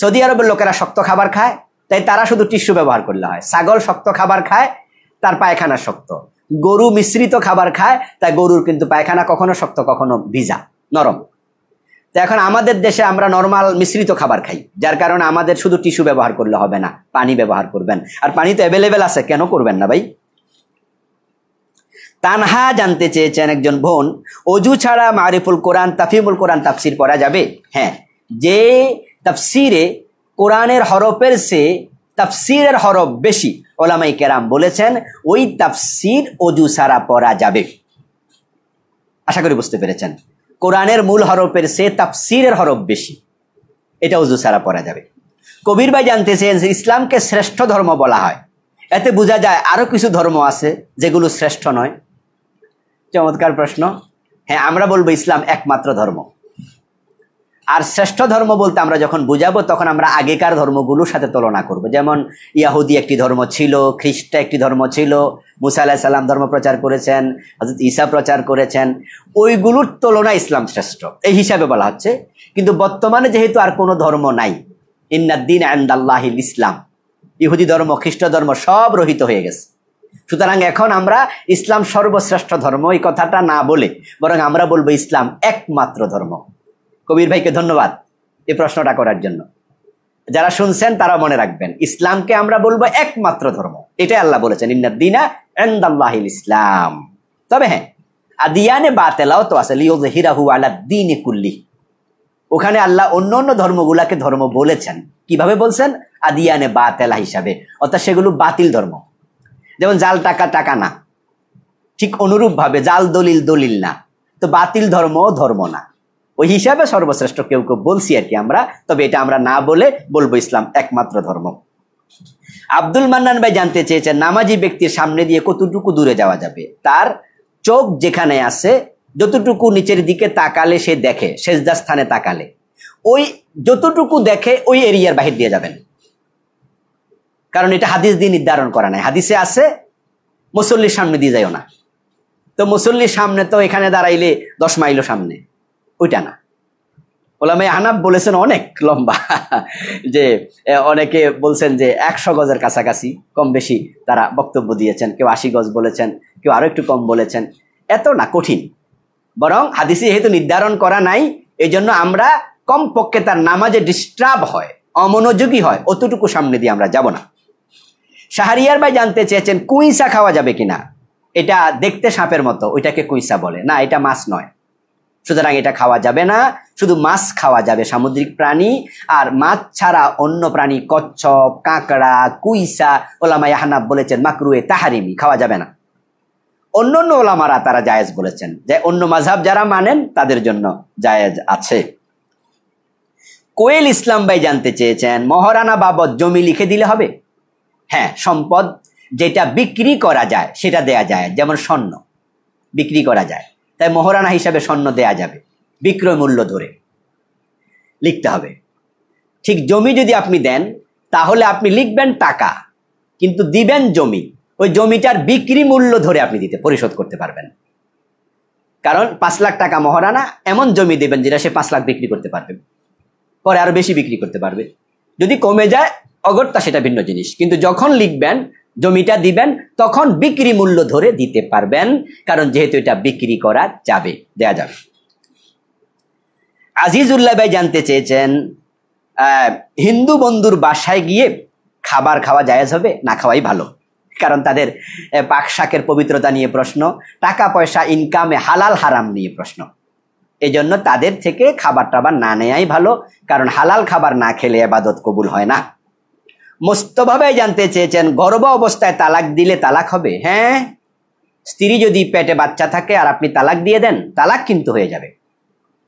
সৌদি আরবের লোকেরা শক্ত খাবার খায় তাই তারা শুধু টিস্যু ব্যবহার করলে হয় ছাগল শক্ত খাবার খায় তার পায়খানা শক্ত গরু মিশ্রিত খাবার খায় তাই গরুর কিন্তু পায়খানা কখনো শক্ত কখনো ভিজা নরম তো এখন আমাদের দেশে আমরা নর্মাল মিশ্রিত খাবার খাই যার কারণে আমাদের শুধু টিস্যু ব্যবহার করলে হবে না পানি ব্যবহার করবেন আর পানি তো অ্যাভেলেবেল আছে কেন করবেন না ভাই তানহা জানতে চেয়েছেন একজন বোন অজু ছাড়া মারিফুল কোরআন তাফিমুল কোরআন তাফসির করা যাবে হ্যাঁ যে তাফসিরে কোরআনের হরফের সে তাফসিরের হরফ বেশি ওলামাই কেরাম বলেছেন ওই তাফসির অজু ছাড়া পড়া যাবে আশা করি বুঝতে পেরেছেন কোরআনের মূল হরফের সে তাফসিরের হরফ বেশি এটা উজু সারা পড়া যাবে কবির ভাই জানতেছেন যে ইসলামকে শ্রেষ্ঠ ধর্ম বলা হয় এতে বোঝা যায় আরও কিছু ধর্ম আছে যেগুলো শ্রেষ্ঠ নয় চমৎকার প্রশ্ন হ্যাঁ আমরা বলবো ইসলাম একমাত্র ধর্ম আর শ্রেষ্ঠ ধর্ম বলতে আমরা যখন বুঝাবো তখন আমরা আগেকার ধর্মগুলোর সাথে তুলনা করব যেমন ইয়াহুদি একটি ধর্ম ছিল খ্রিস্ট একটি ধর্ম ছিল মুসা আল্লাহ সাল্লাম ধর্ম প্রচার করেছেন হজরত ঈসা প্রচার করেছেন ওইগুলোর তুলনা ইসলাম শ্রেষ্ঠ এই হিসাবে বলা হচ্ছে কিন্তু বর্তমানে যেহেতু আর কোনো ধর্ম নাই ইন্নাদ্দিন আল্লাহ ইসলাম ইহুদি ধর্ম খ্রিস্ট ধর্ম সব রহিত হয়ে গেছে সুতরাং এখন আমরা ইসলাম সর্বশ্রেষ্ঠ ধর্ম এই কথাটা না বলে বরং আমরা বলবো ইসলাম একমাত্র ধর্ম কবির ভাইকে ধন্যবাদ এই প্রশ্নটা করার জন্য যারা শুনছেন তারা মনে রাখবেন ইসলামকে আমরা বলবো একমাত্র ধর্ম এটাই আল্লাহ বলেছেন ইন্নাদ্দিনা এন্দাল্লাহিল ইসলাম তবে হ্যাঁ আদিয়ানে বাতেলাও তো আছে লিও লিওজহিরাহু আলা দিন কুল্লি ওখানে আল্লাহ অন্য অন্য ধর্মগুলাকে ধর্ম বলেছেন কিভাবে বলছেন আদিয়ানে বাতেলা হিসাবে অর্থাৎ সেগুলো বাতিল ধর্ম যেমন জাল টাকা টাকা না ঠিক অনুরূপভাবে জাল দলিল দলিল না তো বাতিল ধর্ম ধর্ম না ওই হিসাবে সর্বশ্রেষ্ঠ কেউ কেউ বলছি আর কি আমরা তবে এটা আমরা না বলে বলবো ইসলাম একমাত্র ধর্ম আব্দুল মান্নান ভাই জানতে চেয়েছেন নামাজি ব্যক্তির সামনে দিয়ে কতটুকু দূরে যাওয়া যাবে তার চোখ যেখানে আছে যতটুকু নিচের দিকে তাকালে সে দেখে শেষদার স্থানে তাকালে ওই যতটুকু দেখে ওই এরিয়ার বাহির দিয়ে যাবেন কারণ এটা হাদিস দিয়ে নির্ধারণ করা নাই হাদিসে আছে মুসল্লির সামনে দিয়ে যাইও না তো মুসল্লির সামনে তো এখানে দাঁড়াইলে দশ মাইলও সামনে ওইটা না ওলামাই আনাব বলেছেন অনেক লম্বা যে অনেকে বলছেন যে একশো গজের কাছাকাছি কম বেশি তারা বক্তব্য দিয়েছেন কেউ আশি গজ বলেছেন কেউ আরও একটু কম বলেছেন এত না কঠিন বরং হাদিসি যেহেতু নির্ধারণ করা নাই এই জন্য আমরা কম পক্ষে তার নামাজে ডিস্টার্ব হয় অমনোযোগী হয় অতটুকু সামনে দিয়ে আমরা যাব না শাহরিয়ার ভাই জানতে চেয়েছেন কুইসা খাওয়া যাবে কিনা এটা দেখতে সাপের মতো ওইটাকে কুইসা বলে না এটা মাছ নয় সুতরাং এটা খাওয়া যাবে না শুধু মাছ খাওয়া যাবে সামুদ্রিক প্রাণী আর মাছ ছাড়া অন্য প্রাণী কচ্ছপ কাঁকড়া কুইসা ওলামা ইয়াহানাব বলেছেন মাকরুয়ে তাহারিমি খাওয়া যাবে না অন্য অন্য ওলামারা তারা জায়েজ বলেছেন যে অন্য মাঝাব যারা মানেন তাদের জন্য জায়েজ আছে কোয়েল ইসলাম ভাই জানতে চেয়েছেন মহারানা বাবদ জমি লিখে দিলে হবে হ্যাঁ সম্পদ যেটা বিক্রি করা যায় সেটা দেয়া যায় যেমন স্বর্ণ বিক্রি করা যায় তাই মহরানা হিসাবে স্বর্ণ দেয়া যাবে বিক্রয় মূল্য ধরে লিখতে হবে ঠিক জমি যদি আপনি দেন তাহলে আপনি লিখবেন টাকা কিন্তু দিবেন জমি ওই জমিটার বিক্রি মূল্য ধরে আপনি দিতে পরিশোধ করতে পারবেন কারণ পাঁচ লাখ টাকা মহারানা এমন জমি দেবেন যেটা সে পাঁচ লাখ বিক্রি করতে পারবে পরে আরো বেশি বিক্রি করতে পারবে যদি কমে যায় অগত্যা সেটা ভিন্ন জিনিস কিন্তু যখন লিখবেন জমিটা দিবেন তখন বিক্রি মূল্য ধরে দিতে পারবেন কারণ যেহেতু এটা বিক্রি করা যাবে দেয়া যাবে আজিজুল্লাহ ভাই জানতে চেয়েছেন হিন্দু বন্ধুর বাসায় গিয়ে খাবার খাওয়া জায়েজ হবে না খাওয়াই ভালো কারণ তাদের পাক শাকের পবিত্রতা নিয়ে প্রশ্ন টাকা পয়সা ইনকামে হালাল হারাম নিয়ে প্রশ্ন এজন্য তাদের থেকে খাবার টাবার না নেয়াই ভালো কারণ হালাল খাবার না খেলে আবাদত কবুল হয় না মস্তভাবে জানতে চেয়েছেন গর্ব অবস্থায় তালাক দিলে তালাক হবে হ্যাঁ স্ত্রী যদি পেটে বাচ্চা থাকে আর আপনি তালাক দিয়ে দেন তালাক কিন্তু হয়ে যাবে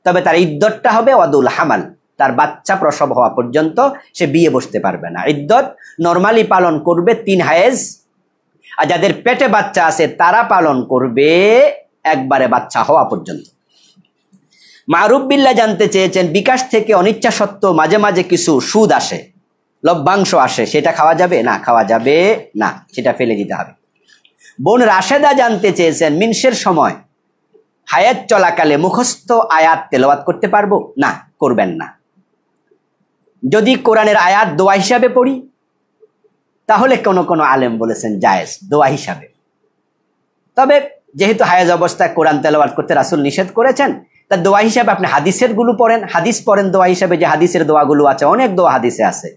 তবে তার ইদ্দতটা হবে অদুল হামাল তার বাচ্চা প্রসব হওয়া পর্যন্ত সে বিয়ে বসতে পারবে না ইদ্দত নর্মালি পালন করবে তিন হায়েজ আর যাদের পেটে বাচ্চা আছে তারা পালন করবে একবারে বাচ্চা হওয়া পর্যন্ত মারুব বিল্লা জানতে চেয়েছেন বিকাশ থেকে অনিচ্ছা সত্ত্বেও মাঝে মাঝে কিছু সুদ আসে লভ্যাংশ আসে সেটা খাওয়া যাবে না খাওয়া যাবে না সেটা ফেলে দিতে হবে বোন রাশেদা জানতে চেয়েছেন মিনসের সময় হায়াত চলাকালে মুখস্থ আয়াত তেলাওয়াত করতে পারবো না করবেন না যদি কোরআনের আয়াত দোয়া হিসাবে পড়ি তাহলে কোনো কোনো আলেম বলেছেন জায়েজ দোয়া হিসাবে তবে যেহেতু হায়াজ অবস্থায় কোরআন তেলাওয়াত করতে রাসুল নিষেধ করেছেন তা দোয়া হিসাবে আপনি হাদিসের গুলো পড়েন হাদিস পড়েন দোয়া হিসাবে যে হাদিসের দোয়াগুলো আছে অনেক দোয়া হাদিসে আছে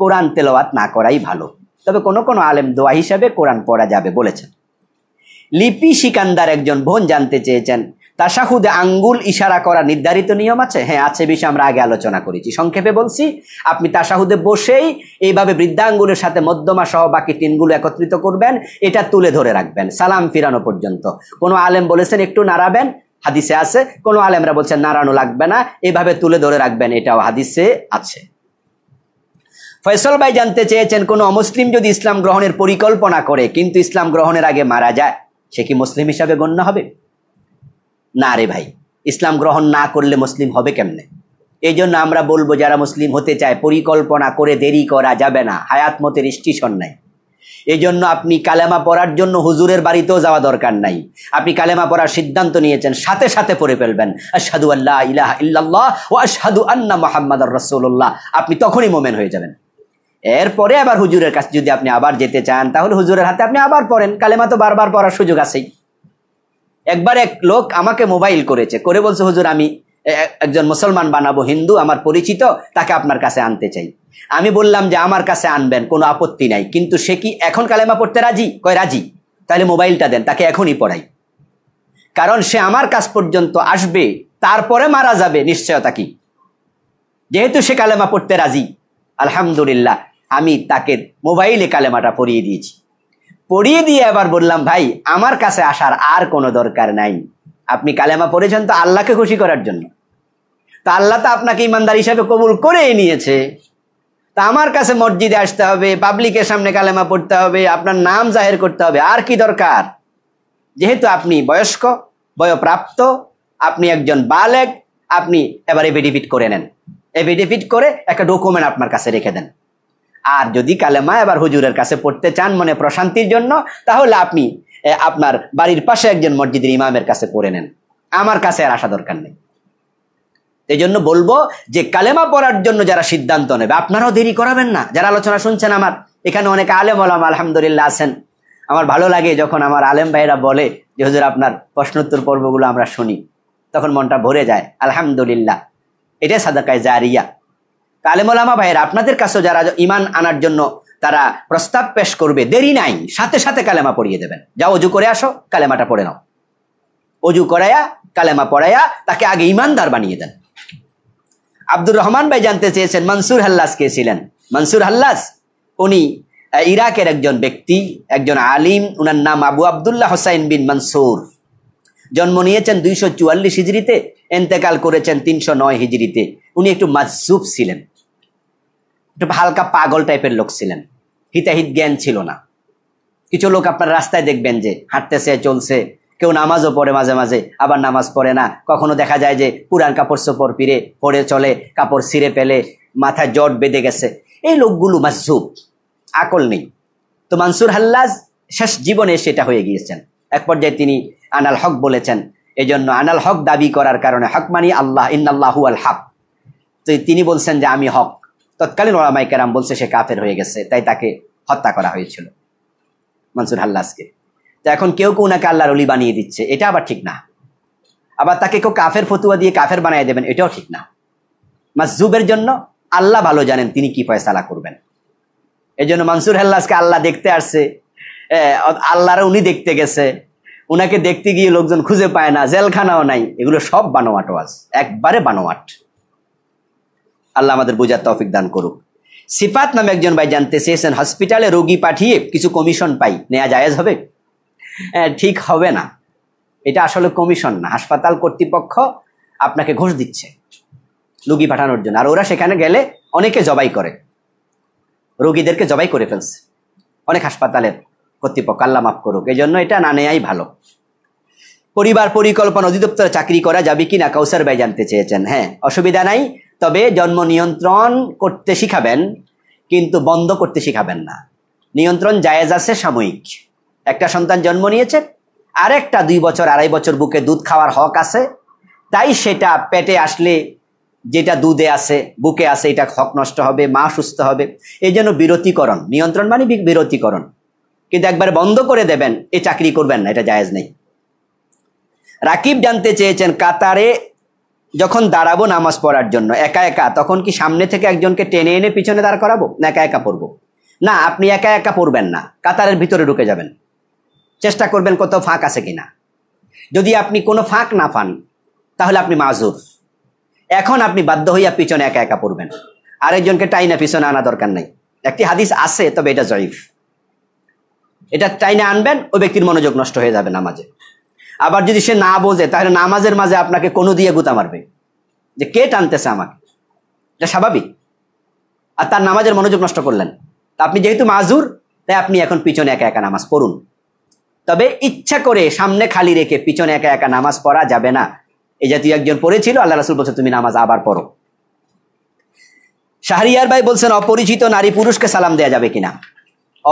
কোরআন তেলাওয়াত না করাই ভালো তবে কোনো কোনো আলেম দোয়া হিসাবে কোরআন পড়া যাবে বলেছেন লিপি সিকান্দার একজন বোন জানতে চেয়েছেন তাশাহুদে আঙ্গুল ইশারা করা নির্ধারিত নিয়ম আছে হ্যাঁ আছে বিষয়ে আমরা আগে আলোচনা করেছি সংক্ষেপে বলছি আপনি তাশাহুদে বসেই এইভাবে বৃদ্ধাঙ্গুলের সাথে মধ্যমা সহ বাকি তিনগুলো একত্রিত করবেন এটা তুলে ধরে রাখবেন সালাম ফিরানো পর্যন্ত কোনো আলেম বলেছেন একটু নাড়াবেন হাদিসে আছে কোনো আলেমরা বলছেন নাড়ানো লাগবে না এভাবে তুলে ধরে রাখবেন এটাও হাদিসে আছে ফয়সল ভাই জানতে চেয়েছেন কোনো অমুসলিম যদি ইসলাম গ্রহণের পরিকল্পনা করে কিন্তু ইসলাম গ্রহণের আগে মারা যায় সে কি মুসলিম হিসাবে গণ্য হবে না রে ভাই ইসলাম গ্রহণ না করলে মুসলিম হবে কেমনে এই জন্য আমরা বলবো যারা মুসলিম হতে চায় পরিকল্পনা করে দেরি করা যাবে না হায়াত মতের স্টিশন নাই এই জন্য আপনি কালেমা পড়ার জন্য হুজুরের বাড়িতেও যাওয়া দরকার নাই আপনি কালেমা পড়ার সিদ্ধান্ত নিয়েছেন সাথে সাথে পড়ে ফেলবেন আশহাদু আল্লাহ ইলাহ ইল্লাল্লাহ ও আশহাদু আন্না মোহাম্মদ রসুল্লাহ আপনি তখনই মোমেন হয়ে যাবেন এরপরে আবার হুজুরের কাছে যদি আপনি আবার যেতে চান তাহলে হুজুরের হাতে আপনি আবার পড়েন কালেমা তো বারবার পড়ার সুযোগ আছেই একবার এক লোক আমাকে মোবাইল করেছে করে বলছে হুজুর আমি একজন মুসলমান বানাবো হিন্দু আমার পরিচিত তাকে আপনার কাছে আনতে চাই আমি বললাম যে আমার কাছে আনবেন কোনো আপত্তি নাই কিন্তু সে কি এখন কালেমা পড়তে রাজি কয় রাজি তাহলে মোবাইলটা দেন তাকে এখনই পড়াই কারণ সে আমার কাছ পর্যন্ত আসবে তারপরে মারা যাবে নিশ্চয়তা কি যেহেতু সে কালেমা পড়তে রাজি আলহামদুলিল্লাহ আমি তাকে মোবাইলে কালেমাটা পরিয়ে দিয়েছি পড়িয়ে দিয়ে আবার বললাম ভাই আমার কাছে আসার আর কোনো দরকার নাই আপনি কালেমা পড়েছেন তো আল্লাহকে খুশি করার জন্য তো আল্লাহ তো আপনাকে ইমানদার হিসাবে কবুল করেই নিয়েছে তা আমার কাছে মসজিদে আসতে হবে পাবলিকের সামনে কালেমা পড়তে হবে আপনার নাম জাহের করতে হবে আর কি দরকার যেহেতু আপনি বয়স্ক বয়প্রাপ্ত আপনি একজন বালেক আপনি এবার এফিডেভিট করে নেন এফিডেভিট করে একটা ডকুমেন্ট আপনার কাছে রেখে দেন আর যদি কালেমা এবার হুজুরের কাছে পড়তে চান মনে প্রশান্তির জন্য তাহলে আপনি আপনার বাড়ির পাশে একজন মসজিদের ইমামের কাছে পড়ে নেন আমার কাছে আর আসা দরকার নেই এই জন্য বলবো যে কালেমা পড়ার জন্য যারা সিদ্ধান্ত নেবে আপনারাও দেরি করাবেন না যারা আলোচনা শুনছেন আমার এখানে অনেক আলেম আলাম আলহামদুলিল্লাহ আছেন আমার ভালো লাগে যখন আমার আলেম ভাইরা বলে যে হুজুর আপনার প্রশ্নোত্তর পর্বগুলো আমরা শুনি তখন মনটা ভরে যায় আলহামদুলিল্লাহ এটাই সাদাকায় জারিয়া তালেমোলামা ভাইয়ের আপনাদের কাছেও যারা ইমান আনার জন্য তারা প্রস্তাব পেশ করবে দেরি নাই সাথে সাথে কালেমা পড়িয়ে দেবেন যা অজু করে আসো কালেমাটা পড়ে নাও অজু করাইয়া কালেমা পড়াইয়া তাকে আগে ইমানদার বানিয়ে দেন আব্দুর রহমান ভাই জানতে চেয়েছেন মনসুর হাল্লাস কে ছিলেন মনসুর হাল্লাস উনি ইরাকের একজন ব্যক্তি একজন আলিম উনার নাম আবু আবদুল্লাহ হোসাইন বিন মনসুর জন্ম নিয়েছেন দুইশো চুয়াল্লিশ হিজড়িতে এন্তেকাল করেছেন তিনশো নয় হিজড়িতে উনি একটু মাসুফ ছিলেন একটু হালকা পাগল টাইপের লোক ছিলেন হিতাহিত জ্ঞান ছিল না কিছু লোক আপনার রাস্তায় দেখবেন যে হাঁটতেছে চলছে কেউ নামাজও পড়ে মাঝে মাঝে আবার নামাজ পড়ে না কখনো দেখা যায় যে পুরান কাপড় চোপড় পিড়ে পরে চলে কাপড় ছিঁড়ে পেলে মাথায় জট বেঁধে গেছে এই লোকগুলো মাসুব আকল নেই তো মানসুর হাল্লাজ শেষ জীবনে সেটা হয়ে গিয়েছেন এক পর্যায়ে তিনি আনাল হক বলেছেন এই জন্য আনাল হক দাবি করার কারণে হক মানি আল্লাহ ইন্নাল্লাহু আল হক তো তিনি বলছেন যে আমি হক তৎকালীন ওলামাই কেরাম বলছে সে কাফের হয়ে গেছে তাই তাকে হত্যা করা হয়েছিল মনসুর হাল্লাসকে তো এখন কেউ কেউ ওনাকে আল্লাহর অলি বানিয়ে দিচ্ছে এটা আবার ঠিক না আবার তাকে কেউ কাফের ফতুয়া দিয়ে কাফের বানিয়ে দেবেন এটাও ঠিক না মাসজুবের জন্য আল্লাহ ভালো জানেন তিনি কি ফয়সালা করবেন এই জন্য মানসুর হাল্লাসকে আল্লাহ দেখতে আসছে আল্লাহরা উনি দেখতে গেছে ওনাকে দেখতে গিয়ে লোকজন খুঁজে পায় না জেলখানাও নাই এগুলো সব বানোয়াট ওয়াজ একবারে বানোয়াট আল্লাহ আমাদের বোঝার তৌফিক দান করুক সিফাত নামে একজন ভাই জানতে চেয়েছেন হসপিটালে রোগী পাঠিয়ে কিছু কমিশন পাই নেওয়া জায়েজ হবে হ্যাঁ, ঠিক হবে না এটা আসলে কমিশন না হাসপাতাল কর্তৃপক্ষ আপনাকে ঘোষ দিচ্ছে রুগী পাঠানোর জন্য আর ওরা সেখানে গেলে অনেকে জবাই করে রোগীদেরকে জবাই করে ফেলছে অনেক হাসপাতালের কর্তৃপক্ষ আল্লাহ মাফ করুক এই জন্য এটা না নেয়াই ভালো পরিবার পরিকল্পনা অধিদপ্তরে চাকরি করা যাবে কি না কাউসার ভাই জানতে চেয়েছেন হ্যাঁ অসুবিধা নাই তবে জন্ম নিয়ন্ত্রণ করতে শিখাবেন কিন্তু বন্ধ করতে শিখাবেন না নিয়ন্ত্রণ জায়েজ আছে সাময়িক একটা সন্তান জন্ম নিয়েছে আরেকটা দুই বছর আড়াই বছর বুকে দুধ খাওয়ার হক আছে তাই সেটা পেটে আসলে যেটা দুধে আছে বুকে আছে এটা হক নষ্ট হবে মা সুস্থ হবে এই জন্য বিরতিকরণ নিয়ন্ত্রণ মানে বিরতিকরণ কিন্তু একবার বন্ধ করে দেবেন এ চাকরি করবেন না এটা জায়েজ নেই রাকিব জানতে চেয়েছেন কাতারে যখন দাঁড়াবো নামাজ পড়ার জন্য একা একা তখন কি সামনে থেকে একজনকে টেনে এনে পিছনে দাঁড় করাবো না একা একা পড়বো না আপনি একা একা পড়বেন না কাতারের ভিতরে ঢুকে যাবেন চেষ্টা করবেন কত ফাঁক আছে কিনা যদি আপনি কোনো ফাঁক না পান তাহলে আপনি মাজুর এখন আপনি বাধ্য হইয়া পিছনে একা একা পড়বেন আরেকজনকে টাইনা পিছনে আনা দরকার নাই একটি হাদিস আছে তবে এটা জয়ীফ এটা টাইনে আনবেন ও ব্যক্তির মনোযোগ নষ্ট হয়ে যাবে নামাজে আবার যদি সে না বোঝে তাহলে নামাজের মাঝে আপনাকে কোনো দিয়ে গুতা মারবে যে কে টানতেছে আমাকে এটা স্বাভাবিক আর তার নামাজের মনোযোগ নষ্ট করলেন তা আপনি যেহেতু মাজুর তাই আপনি এখন পিছনে একা একা নামাজ পড়ুন তবে ইচ্ছা করে সামনে খালি রেখে পিছনে একা একা নামাজ পড়া যাবে না এই জাতীয় একজন পড়েছিল আল্লাহ রাসুল বলছে তুমি নামাজ আবার পড়ো শাহরিয়ার ভাই বলছেন অপরিচিত নারী পুরুষকে সালাম দেয়া যাবে কিনা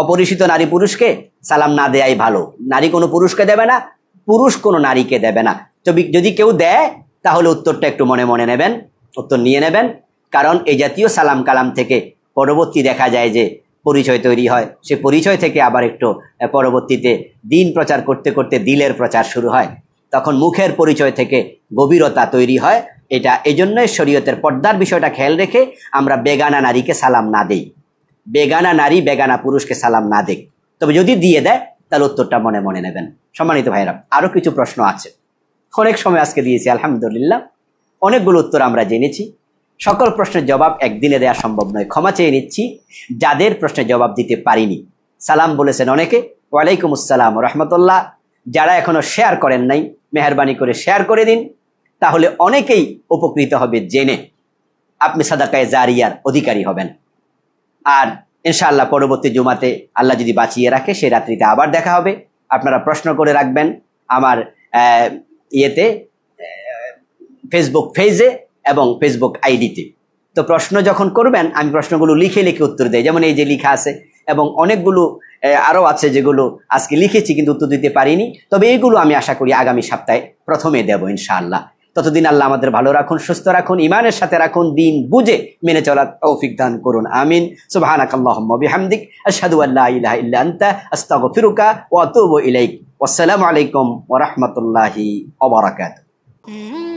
অপরিচিত নারী পুরুষকে সালাম না দেয়াই ভালো নারী কোনো পুরুষকে দেবে না পুরুষ কোনো নারীকে দেবে না যদি কেউ দেয় তাহলে উত্তরটা একটু মনে মনে নেবেন উত্তর নিয়ে নেবেন কারণ এই জাতীয় সালাম কালাম থেকে পরবর্তী দেখা যায় যে পরিচয় তৈরি হয় সে পরিচয় থেকে আবার একটু পরবর্তীতে দিন প্রচার করতে করতে দিলের প্রচার শুরু হয় তখন মুখের পরিচয় থেকে গভীরতা তৈরি হয় এটা এজন্যই শরীয়তের পর্দার বিষয়টা খেয়াল রেখে আমরা বেগানা নারীকে সালাম না দেই বেগানা নারী বেগানা পুরুষকে সালাম না দেই তবে যদি দিয়ে দেয় তাহলে উত্তরটা মনে মনে নেবেন সম্মানিত ভাইরা আরও কিছু প্রশ্ন আছে অনেক সময় আজকে দিয়েছি আলহামদুলিল্লাহ অনেকগুলো উত্তর আমরা জেনেছি সকল প্রশ্নের জবাব একদিনে দেওয়া সম্ভব নয় ক্ষমা চেয়ে নিচ্ছি যাদের প্রশ্নের জবাব দিতে পারিনি সালাম বলেছেন অনেকে ওয়ালাইকুম আসসালাম রহমতুল্লাহ যারা এখনও শেয়ার করেন নাই মেহরবানি করে শেয়ার করে দিন তাহলে অনেকেই উপকৃত হবে জেনে আপনি সাদাকায় জারিয়ার অধিকারী হবেন আর ইনশাআল্লাহ পরবর্তী জুমাতে আল্লাহ যদি বাঁচিয়ে রাখে সে রাত্রিতে আবার দেখা হবে আপনারা প্রশ্ন করে রাখবেন আমার ইয়েতে ফেসবুক ফেজে এবং ফেসবুক আইডিতে তো প্রশ্ন যখন করবেন আমি প্রশ্নগুলো লিখে লিখে উত্তর দেয় যেমন এই যে লিখা আছে এবং অনেকগুলো আরও আছে যেগুলো আজকে লিখেছি কিন্তু উত্তর দিতে পারিনি তবে এইগুলো আমি আশা করি আগামী সপ্তাহে প্রথমে দেব ইনশাআল্লাহ ততদিন আল্লাহ আমাদের ভালো রাখুন সুস্থ রাখুন ইমানের সাথে রাখুন দিন বুঝে মেনে চলার তৌফিক দান করুন আমিন সুবাহানাকাল্লাহমদিক আসাদু আল্লাহ ইলাহ ইল্লা আন্তা আস্তাগফিরুকা ওয়া আতুবু ইলাইক আসসালামু আলাইকুম ওয়া রাহমাতুল্লাহি ওয়া বারাকাতুহু